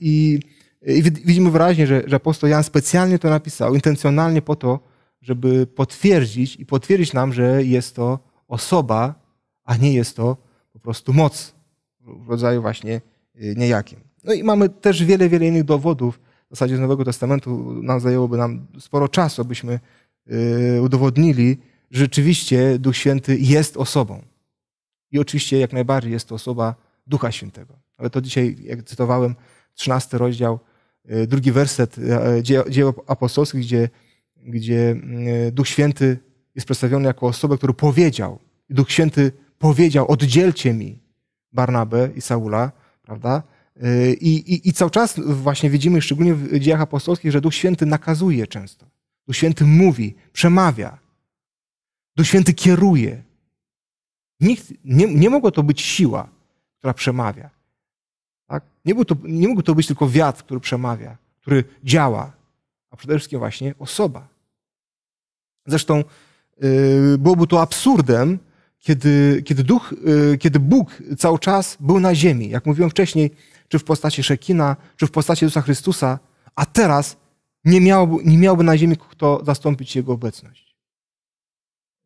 I, i widzimy wyraźnie, że, że apostoł Jan specjalnie to napisał, intencjonalnie po to, żeby potwierdzić i potwierdzić nam, że jest to osoba, a nie jest to po prostu moc w rodzaju właśnie y, niejakim. No i mamy też wiele, wiele innych dowodów. W zasadzie z Nowego Testamentu nam zajęłoby nam sporo czasu, byśmy y, udowodnili, że rzeczywiście Duch Święty jest osobą. I oczywiście jak najbardziej jest to osoba Ducha Świętego. Ale to dzisiaj, jak cytowałem, 13 rozdział, y, drugi werset y, dzieł apostolskich, gdzie, gdzie y, Duch Święty jest przedstawiony jako osoba, która powiedział, Duch Święty powiedział, oddzielcie mi Barnabę i Saula, prawda? I, i, I cały czas właśnie widzimy, szczególnie w dziejach apostolskich, że Duch Święty nakazuje często. Duch Święty mówi, przemawia. Duch Święty kieruje. Nikt, nie, nie mogło to być siła która przemawia. Tak? Nie, to, nie mógł to być tylko wiatr, który przemawia, który działa, a przede wszystkim właśnie osoba. Zresztą yy, byłoby to absurdem, kiedy, kiedy, duch, yy, kiedy Bóg cały czas był na ziemi, jak mówiłem wcześniej, czy w postaci Szekina, czy w postaci Jezusa Chrystusa, a teraz nie miałby, nie miałby na ziemi kto zastąpić Jego obecność.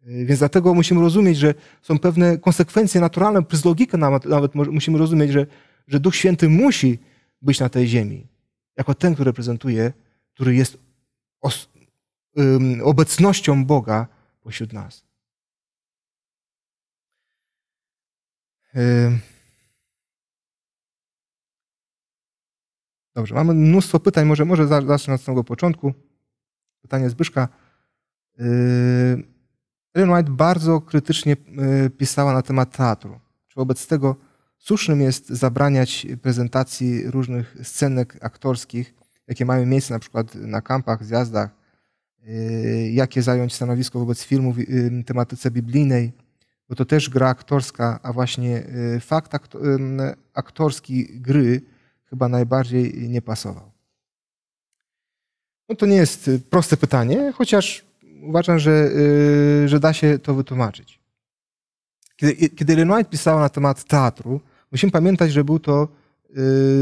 E, więc dlatego musimy rozumieć, że są pewne konsekwencje naturalne, przez logikę nawet, nawet musimy rozumieć, że, że Duch Święty musi być na tej ziemi. Jako ten, który reprezentuje, który jest os, um, obecnością Boga pośród nas. E, dobrze, mamy mnóstwo pytań. Może, może zacznę od samego początku. Pytanie Zbyszka. Yy, Ellen White bardzo krytycznie e, pisała na temat teatru. Czy wobec tego słusznym jest zabraniać prezentacji różnych scenek aktorskich, jakie mają miejsce na przykład na kampach, zjazdach, e, jakie zająć stanowisko wobec filmów e, tematyce biblijnej, bo to też gra aktorska, a właśnie fakt aktorski gry chyba najbardziej nie pasował. No to nie jest proste pytanie, chociaż uważam, że, y, że da się to wytłumaczyć. Kiedy, kiedy Renoir pisała na temat teatru, musimy pamiętać, że był to y,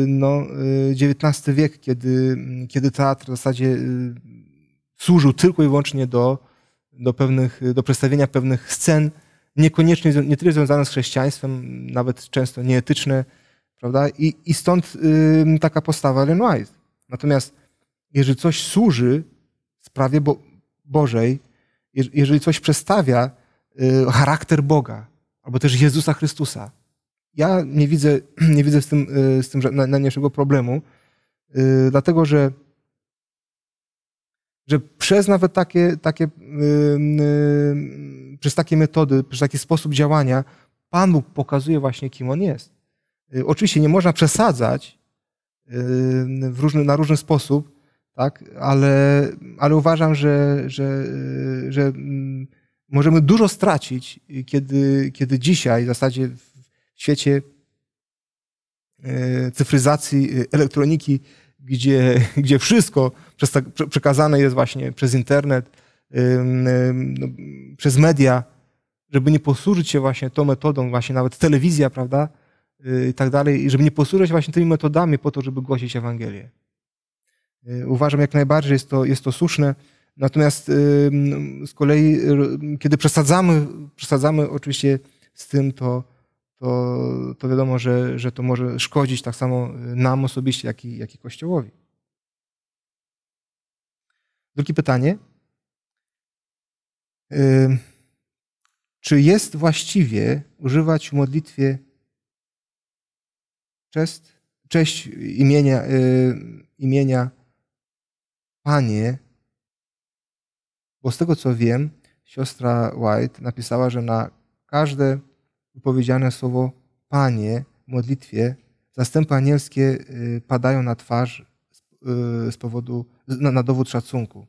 no, XIX y, wiek, kiedy, kiedy teatr w zasadzie służył tylko i wyłącznie do, do, pewnych, do przedstawienia pewnych scen, niekoniecznie nie tyle związanych z chrześcijaństwem, nawet często nieetyczne, prawda? I, i stąd taka postawa Renoir. Natomiast jeżeli coś służy sprawie, bo Bożej, jeżeli coś przestawia y, charakter Boga, albo też Jezusa Chrystusa. Ja nie widzę, nie widzę y, z tym, z tym najmniejszego problemu, y, dlatego że, że przez nawet takie, takie, przez takie metody, przez taki sposób działania, Pan Bóg pokazuje właśnie, kim On jest. Oczywiście nie można przesadzać w różny, na różny sposób, tak? ale, ale uważam, że, że, że mm, możemy dużo stracić, y, kiedy, kiedy dzisiaj w zasadzie w świecie y, cyfryzacji, y, elektroniki, gdzie, gdzie wszystko tak, przekazane jest właśnie przez internet, no, przez media, żeby nie posłużyć się właśnie tą metodą, właśnie nawet telewizja, prawda, i tak dalej, żeby nie posłużyć właśnie tymi metodami po to, żeby głosić Ewangelię. Y, uważam jak najbardziej, jest to, jest to słuszne. Natomiast y, mm, z kolei, kiedy przesadzamy, przesadzamy oczywiście z tym, to, to, to wiadomo, że, że to może szkodzić tak samo y, nam osobiście, jak i, jak i Kościołowi. Drugie pytanie. Czy jest właściwie używać w modlitwie cześć, cześć imienia, imienia Panie, bo z tego co wiem, siostra White napisała, że na każde wypowiedziane słowo Panie w modlitwie zastępy anielskie y, padają na twarz z y, powodu, na, dowód szacunku.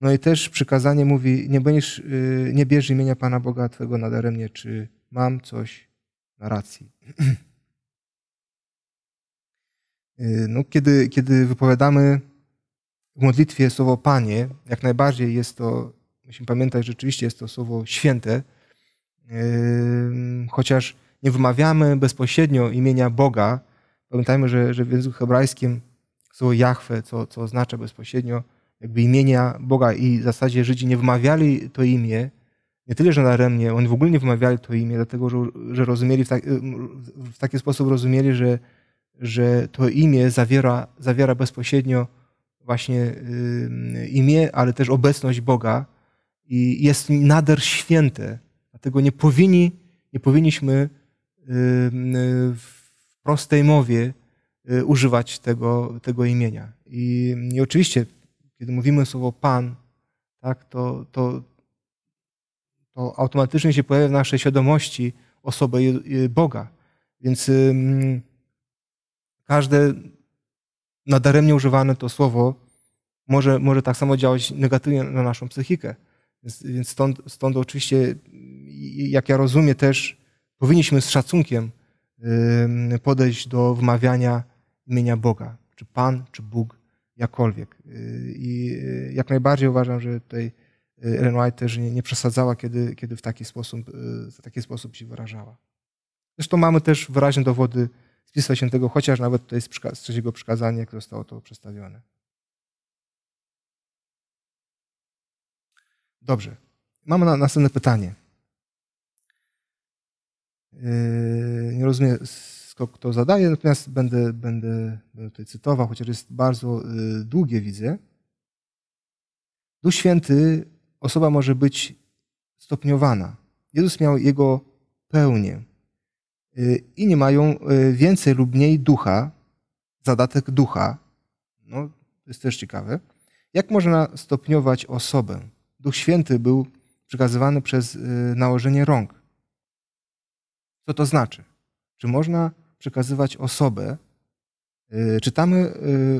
No i też przykazanie mówi, nie, będziesz, y, nie bierz imienia Pana Boga Twego nadaremnie, czy mam coś na racji. No, kiedy, kiedy wypowiadamy w modlitwie słowo Panie, jak najbardziej jest to, musimy pamiętać, że rzeczywiście jest to słowo święte, chociaż nie wymawiamy bezpośrednio imienia Boga. Pamiętajmy, że, że w języku hebrajskim słowo Jahwe, co, co oznacza bezpośrednio jakby imienia Boga i w zasadzie Żydzi nie wymawiali to imię, nie tyle, że daremnie, oni w ogóle nie wymawiali to imię, dlatego że, że rozumieli w, tak, w taki sposób rozumieli, że, że to imię zawiera, zawiera bezpośrednio właśnie y, imię, ale też obecność Boga i jest nader święte. Dlatego nie, powinni, nie powinniśmy y, w prostej mowie y, używać tego, tego imienia. I, I oczywiście, kiedy mówimy słowo Pan, tak, to, to, to automatycznie się pojawia w naszej świadomości osobę Boga. Więc każde nadaremnie używane to słowo może, może tak samo działać negatywnie na naszą psychikę. Więc, więc stąd, stąd oczywiście, jak ja rozumiem też, powinniśmy z szacunkiem podejść do wymawiania imienia Boga, czy Pan, czy Bóg, jakkolwiek. Yy, I yy, jak najbardziej uważam, że tutaj yy, Ellen White też nie, nie przesadzała, kiedy, kiedy w taki sposób, w taki sposób się wyrażała. Zresztą mamy też wyraźne dowody z Pisma Świętego, chociaż nawet tutaj z, z trzeciego przykazania, jak zostało to przedstawione. Dobrze. Mamy na, następne pytanie. Yy, nie rozumiem, skąd kto zadaje, natomiast będę, będę, będę tutaj cytował, chociaż jest bardzo yy, długie, widzę. Duch Święty, osoba może być stopniowana. Jezus miał jego pełnię. Y, i nie mają y, więcej lub mniej ducha, zadatek ducha. No, to jest też ciekawe. Jak można stopniować osobę? Duch Święty był przekazywany przez y, nałożenie rąk. Co to znaczy? Czy można przekazywać osobę? Czytamy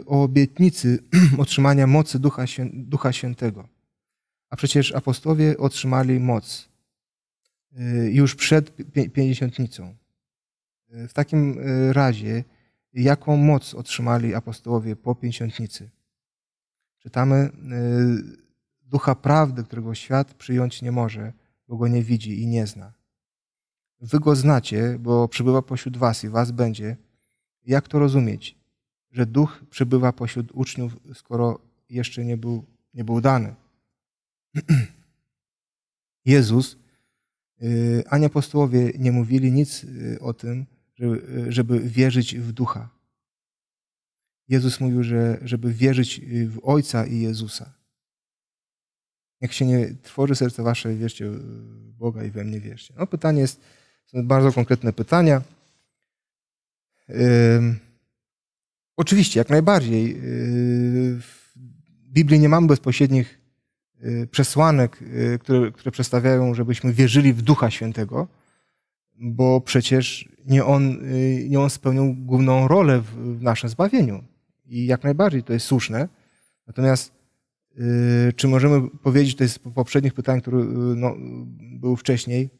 o obietnicy otrzymania mocy Ducha, Świę Ducha Świętego. A przecież apostowie otrzymali moc już przed pięćdziesiątnicą. W takim e, razie, jaką moc otrzymali apostołowie po pięćdziesiątnicy? Czytamy e, ducha prawdy, którego świat przyjąć nie może, bo go nie widzi i nie zna. Wy go znacie, bo przybywa pośród was i was będzie. Jak to rozumieć, że duch przybywa pośród uczniów, skoro jeszcze nie był, nie był dany? Jezus, y, ani apostołowie nie mówili nic y, o tym, żeby, żeby wierzyć w Ducha. Jezus mówił, że żeby wierzyć w Ojca i Jezusa. Jak się nie trwoży serce wasze, wierzcie w Boga i we mnie wierzcie. No pytanie jest, są bardzo konkretne pytania. oczywiście, jak najbardziej. Yy, w Biblii nie mamy bezpośrednich yy, przesłanek, yy, które, które przedstawiają, żebyśmy wierzyli w Ducha Świętego, bo przecież nie on, y, nie on spełnił główną rolę w, w naszym zbawieniu. I jak najbardziej to jest słuszne. Natomiast yy, czy możemy powiedzieć, to jest po poprzednich pytań, które yy, no, były wcześniej,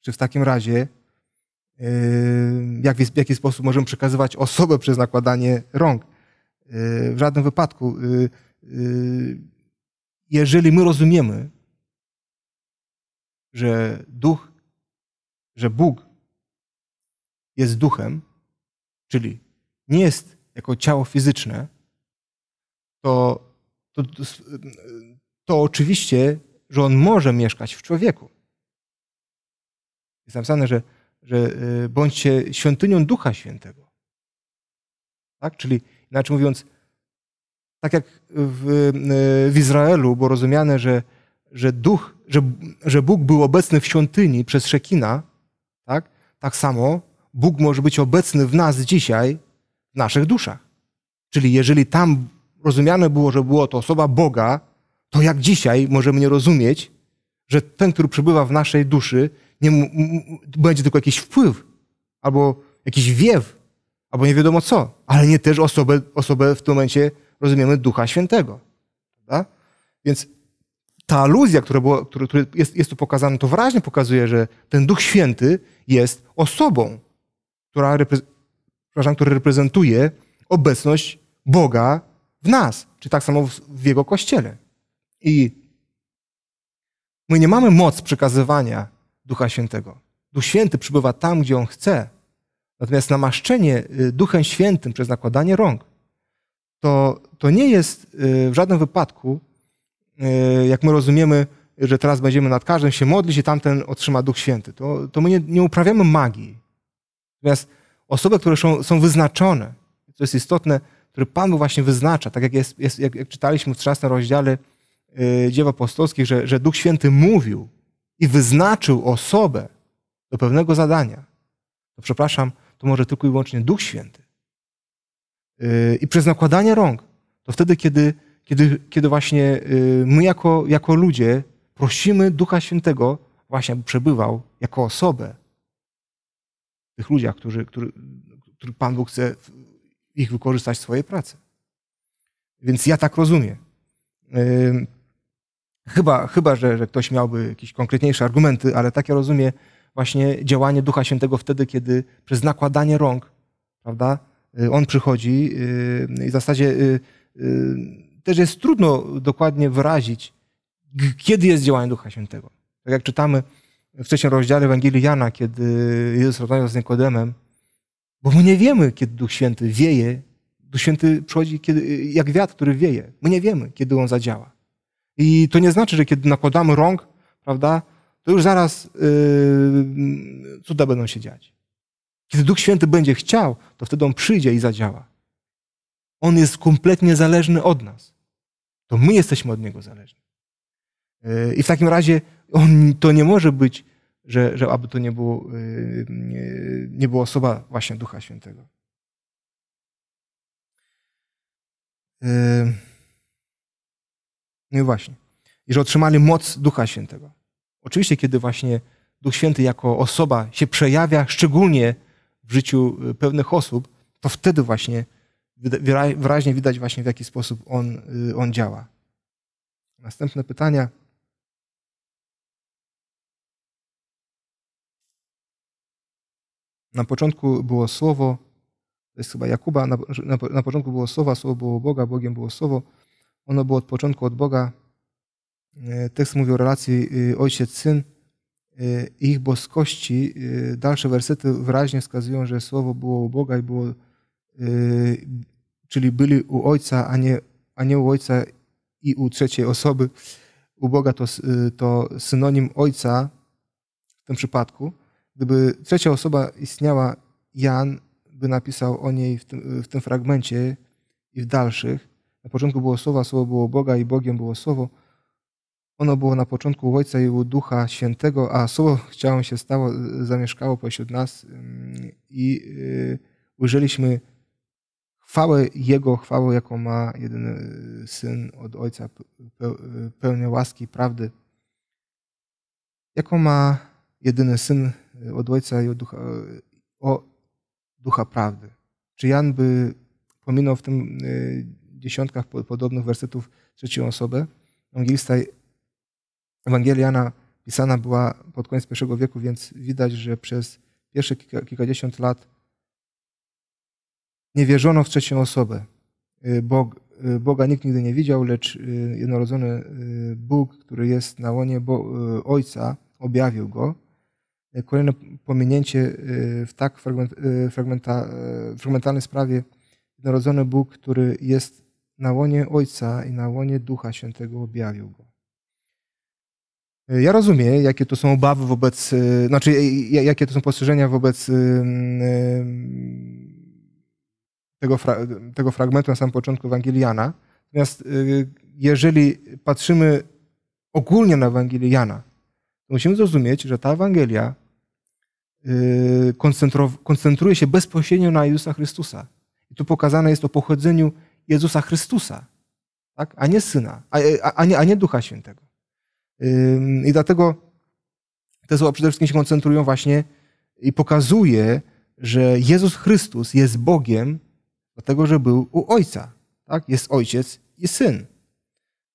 czy w takim razie yy, jak, w jaki sposób możemy przekazywać osobę przez nakładanie rąk? Y, w żadnym wypadku. Y, jeżeli my rozumiemy, że duch że Bóg jest duchem, czyli nie jest jako ciało fizyczne, to, to, to, to oczywiście, że On może mieszkać w człowieku. Jest napisane, że, że y, bądźcie świątynią Ducha Świętego. Tak? Czyli inaczej mówiąc, tak jak w, y, w Izraelu bo rozumiane, że, że, duch, że, że Bóg był obecny w świątyni przez Szekina, tak? tak samo Bóg może być obecny w nas dzisiaj, w naszych duszach. Czyli jeżeli tam rozumiane było, że było to osoba Boga, to jak dzisiaj możemy nie rozumieć, że ten, który przybywa w naszej duszy, nie będzie tylko jakiś wpływ, albo jakiś wiew, albo nie wiadomo co, ale nie też osobę, osobę w tym momencie rozumiemy Ducha Świętego. Prawda? Więc ta aluzja, która, była, która, która jest, jest tu pokazana, to wyraźnie pokazuje, że ten Duch Święty jest osobą, która, przepraszam, która reprezentuje obecność Boga w nas, czy tak samo w, w Jego Kościele. I my nie mamy moc przekazywania Ducha Świętego. Duch Święty przybywa tam, gdzie On chce. Natomiast namaszczenie y, Duchem Świętym przez nakładanie rąk to, to nie jest y, w żadnym wypadku E, jak my rozumiemy, że teraz będziemy nad każdym się modlić i tamten otrzyma Duch Święty, to, to my nie, nie uprawiamy magii. Natomiast osoby, które są, są wyznaczone, co jest istotne, które Pan Bóg właśnie wyznacza, tak jak, jest, jest, jak, jak czytaliśmy w 13 rozdziale yy, Dzieł Apostolskich, że, że Duch Święty mówił i wyznaczył osobę do pewnego zadania. To przepraszam, to może tylko i wyłącznie Duch Święty. Yy, I przez nakładanie rąk. To wtedy, kiedy kiedy, kiedy właśnie y, my jako, jako ludzie prosimy Ducha Świętego właśnie, aby przebywał jako osobę w tych ludziach, którzy, którzy którzy Pan Bóg chce ich wykorzystać w swojej pracy. Więc ja tak rozumiem. Chyba, chyba że, że ktoś miałby jakieś konkretniejsze argumenty, ale tak ja rozumiem właśnie działanie Ducha Świętego wtedy, kiedy przez nakładanie rąk, prawda, y, On przychodzi y, i w zasadzie też jest trudno dokładnie wyrazić, kiedy jest działanie Ducha Świętego. Tak jak czytamy w trzecim rozdziale Ewangelii Jana, kiedy Jezus rozmawiał z Nikodemem, bo my nie wiemy, kiedy Duch Święty wieje. Duch Święty przychodzi kiedy, jak wiatr, który wieje. My nie wiemy, kiedy on zadziała. I to nie znaczy, że kiedy nakładamy rąk, prawda, to już zaraz yy, cuda będą się dziać. Kiedy Duch Święty będzie chciał, to wtedy on przyjdzie i zadziała. On jest kompletnie zależny od nas. To my jesteśmy od Niego zależni. E, I w takim razie on, to nie może być, że, że aby to nie było, e, nie, nie była osoba właśnie Ducha Świętego. E, no i właśnie. I że otrzymali moc Ducha Świętego. Oczywiście, kiedy właśnie Duch Święty jako osoba się przejawia, szczególnie w życiu pewnych osób, to wtedy właśnie wyraźnie widać właśnie w jaki sposób on, y, on działa. Następne pytania. Na początku było słowo, to jest chyba Jakuba, na, na, na początku było słowo, słowo było Boga, Bogiem było słowo. Ono było od początku od Boga. Y, tekst mówi o relacji y, ojciec-syn i ich boskości. Dalsze wersety wyraźnie wskazują, że słowo było u Boga i było czyli byli u Ojca, a nie, a nie u Ojca i u trzeciej osoby. U Boga to, to synonim Ojca w tym przypadku. Gdyby trzecia osoba istniała, Jan by napisał o niej w tym, w tym fragmencie i w dalszych. Na początku było słowa, słowo było Boga i Bogiem było słowo. Ono było na początku u Ojca i u Ducha Świętego, a Słowo chciałem się stało, zamieszkało pośród nas mm, i y, ujrzeliśmy chwałę Jego, chwałę, jaką ma jedyny Syn od Ojca, pełnia łaski i prawdy, jaką ma jedyny Syn od Ojca i od Ducha, o Ducha Prawdy. Czy Jan by pominął w tym y, dziesiątkach podobnych wersetów trzecią osobę? Ewangelista Ewangeliana pisana była pod koniec I wieku, więc widać, że przez pierwsze kilkadziesiąt lat nie wierzono w trzecią osobę. Y, Bog, y, Boga nikt nigdy nie widział, lecz y, jednorodzony Bóg, który jest na łonie Bo Ojca, objawił go. Kolejne pominięcie w tak fragment, fragmenta, fragmentalnej sprawie jednorodzony Bóg, który jest na łonie Ojca i na łonie Ducha Świętego objawił go. Ja rozumiem, jakie to są obawy wobec, znaczy jakie to są postrzeżenia wobec tego, fra tego fragmentu na samym początku Ewangeliana. Natomiast y, jeżeli patrzymy ogólnie na Ewangeliana, to musimy zrozumieć, że ta Ewangelia y, koncentruje się bezpośrednio na Jezusa Chrystusa. I tu pokazane jest o pochodzeniu Jezusa Chrystusa, tak? a nie Syna, a, a, a, nie, a nie Ducha Świętego. I dlatego te słowa przede wszystkim się koncentrują właśnie i pokazuje, że Jezus Chrystus jest Bogiem, dlatego że był u ojca. Tak? Jest ojciec i syn.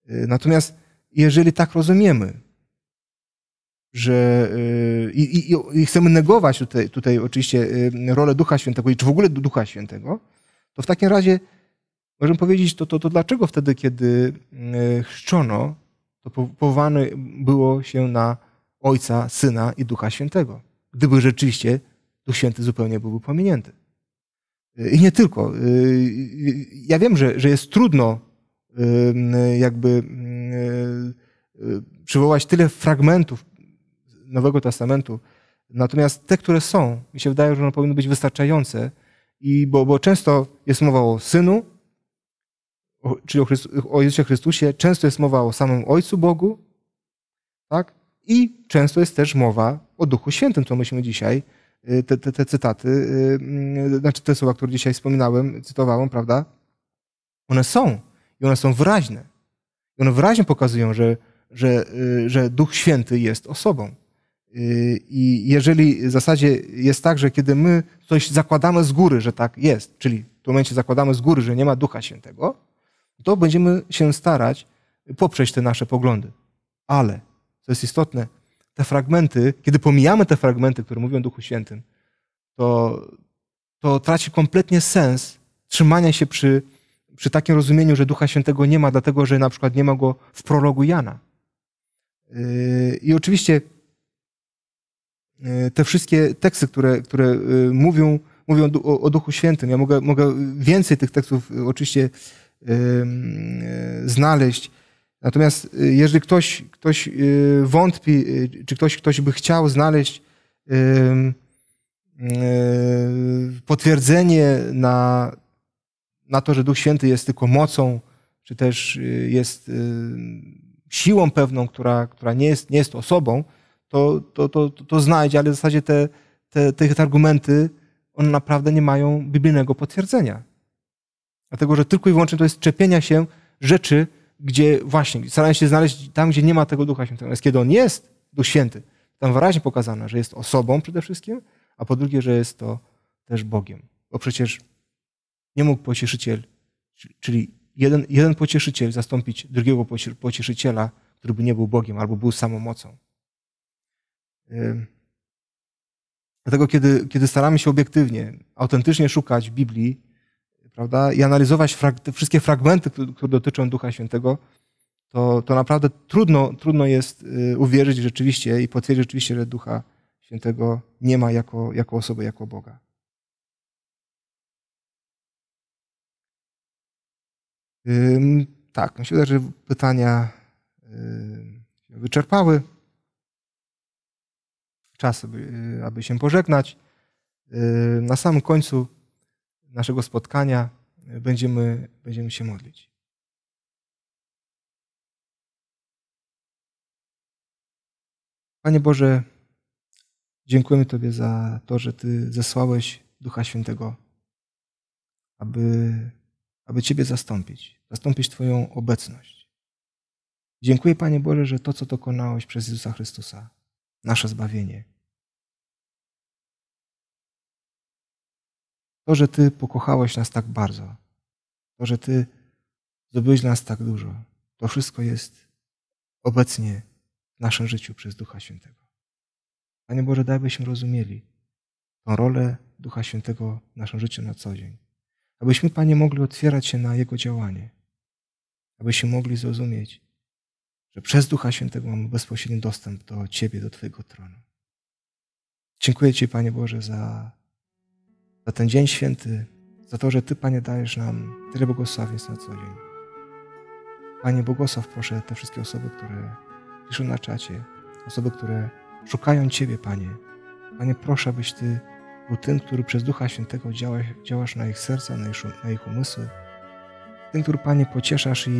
Y, natomiast jeżeli tak rozumiemy, że y, i, i, i, chcemy negować tutaj, tutaj oczywiście y, rolę Ducha Świętego, czy w ogóle Ducha Świętego, to w takim razie możemy powiedzieć, to, to, to dlaczego wtedy, kiedy chrzczono, to powołane było się na Ojca, Syna i Ducha Świętego, gdyby rzeczywiście Duch Święty zupełnie byłby pominięty. I nie tylko. Y, y, y, ja wiem, że, że jest trudno jakby przywołać tyle fragmentów Nowego Testamentu, natomiast te, które są, mi się wydaje, że one powinny być wystarczające, i bo, bo często jest mowa o Synu, czyli o, Chrystu, o Jezusie Chrystusie, często jest mowa o samym Ojcu Bogu, tak? I często jest też mowa o Duchu Świętym, co myślimy dzisiaj, Y, te, te, te cytaty, y, y, znaczy te słowa, które dzisiaj wspominałem, cytowałem, prawda? One są i one są wyraźne. I one wyraźnie pokazują, że, że, że Duch Święty jest osobą. I jeżeli w zasadzie jest tak, że kiedy my coś zakładamy z góry, że tak jest, czyli w tym momencie zakładamy z góry, że nie ma Ducha Świętego, to będziemy się starać poprzeć te nasze poglądy. Ale, co jest istotne, te fragmenty, kiedy pomijamy te fragmenty, które mówią o Duchu Świętym, to, to traci kompletnie sens trzymania się przy, przy takim rozumieniu, że Ducha Świętego nie ma, dlatego że na przykład nie ma go w prologu Jana. Yy, I oczywiście yy, te wszystkie teksty, które, które yy, mówią, mówią o, o Duchu Świętym, ja mogę, mogę więcej tych tekstów oczywiście znaleźć, Natomiast y, jeżeli ktoś, ktoś y, wątpi, y, czy ktoś, ktoś by chciał znaleźć potwierdzenie na, na to, że Duch Święty jest tylko mocą, czy też jest siłą pewną, która, która nie, jest, nie jest osobą, to, to, to, to znajdzie, ale w zasadzie te, te, te argumenty, one naprawdę nie mają biblijnego potwierdzenia. Dlatego, że tylko i wyłącznie to jest czepienia się rzeczy, gdzie właśnie starają się znaleźć tam, gdzie nie ma tego Ducha Świętego. Natomiast kiedy on jest, Duch Święty, tam wyraźnie pokazane, że jest osobą przede wszystkim, a po drugie, że jest to też Bogiem. Bo przecież nie mógł pocieszyciel, czyli jeden, jeden pocieszyciel zastąpić drugiego pocieszyciela, który by nie był Bogiem albo był samomocą. Dlatego, kiedy, kiedy staramy się obiektywnie, autentycznie szukać Biblii, prawda, i analizować frag wszystkie fragmenty, które dotyczą Ducha Świętego, to, to naprawdę trudno, trudno jest y, uwierzyć rzeczywiście i potwierdzić rzeczywiście, że Ducha Świętego nie ma jako, jako osoby, jako Boga. Ym, tak, myślę, że pytania y, się wyczerpały. Czas, aby, y, aby się pożegnać. Na samym końcu naszego spotkania będziemy, będziemy się modlić. Panie Boże, dziękujemy Tobie za to, że Ty zesłałeś Ducha Świętego, aby, aby Ciebie zastąpić, zastąpić Twoją obecność. Dziękuję Panie Boże, że to, co dokonałeś przez Jezusa Chrystusa, nasze zbawienie, To, że Ty pokochałeś nas tak bardzo, to, że Ty zdobyłeś nas tak dużo, to wszystko jest obecnie w naszym życiu przez Ducha Świętego. Panie Boże, daj byśmy rozumieli tą rolę Ducha Świętego w naszym życiu na co dzień. Abyśmy, Panie, mogli otwierać się na Jego działanie. Abyśmy mogli zrozumieć, że przez Ducha Świętego mamy bezpośredni dostęp do Ciebie, do Twojego tronu. Dziękuję Ci, Panie Boże, za za ten dzień święty, za to, że Ty, Panie, dajesz nam tyle błogosławieństw na co dzień. Panie, błogosław proszę te wszystkie osoby, które piszą na czacie, osoby, które szukają Ciebie, Panie. Panie, proszę, abyś Ty był tym, który przez Ducha Świętego działasz, działasz na ich serca, na ich, um- na ich umysły. Tym, który, Panie, pocieszasz i,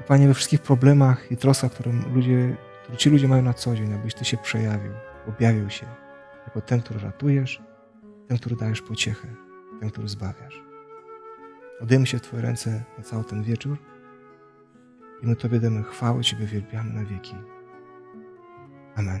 i Panie, we wszystkich problemach i troskach, które, ludzie, które ci ludzie mają na co dzień, abyś Ty się przejawił, objawił się jako ten, który ratujesz, ten, który dajesz pociechę, ten, który zbawiasz. Odejmij się w Twoje ręce na cały ten wieczór i my Tobie damy chwałę, Ciebie wielbiamy na wieki. Amen.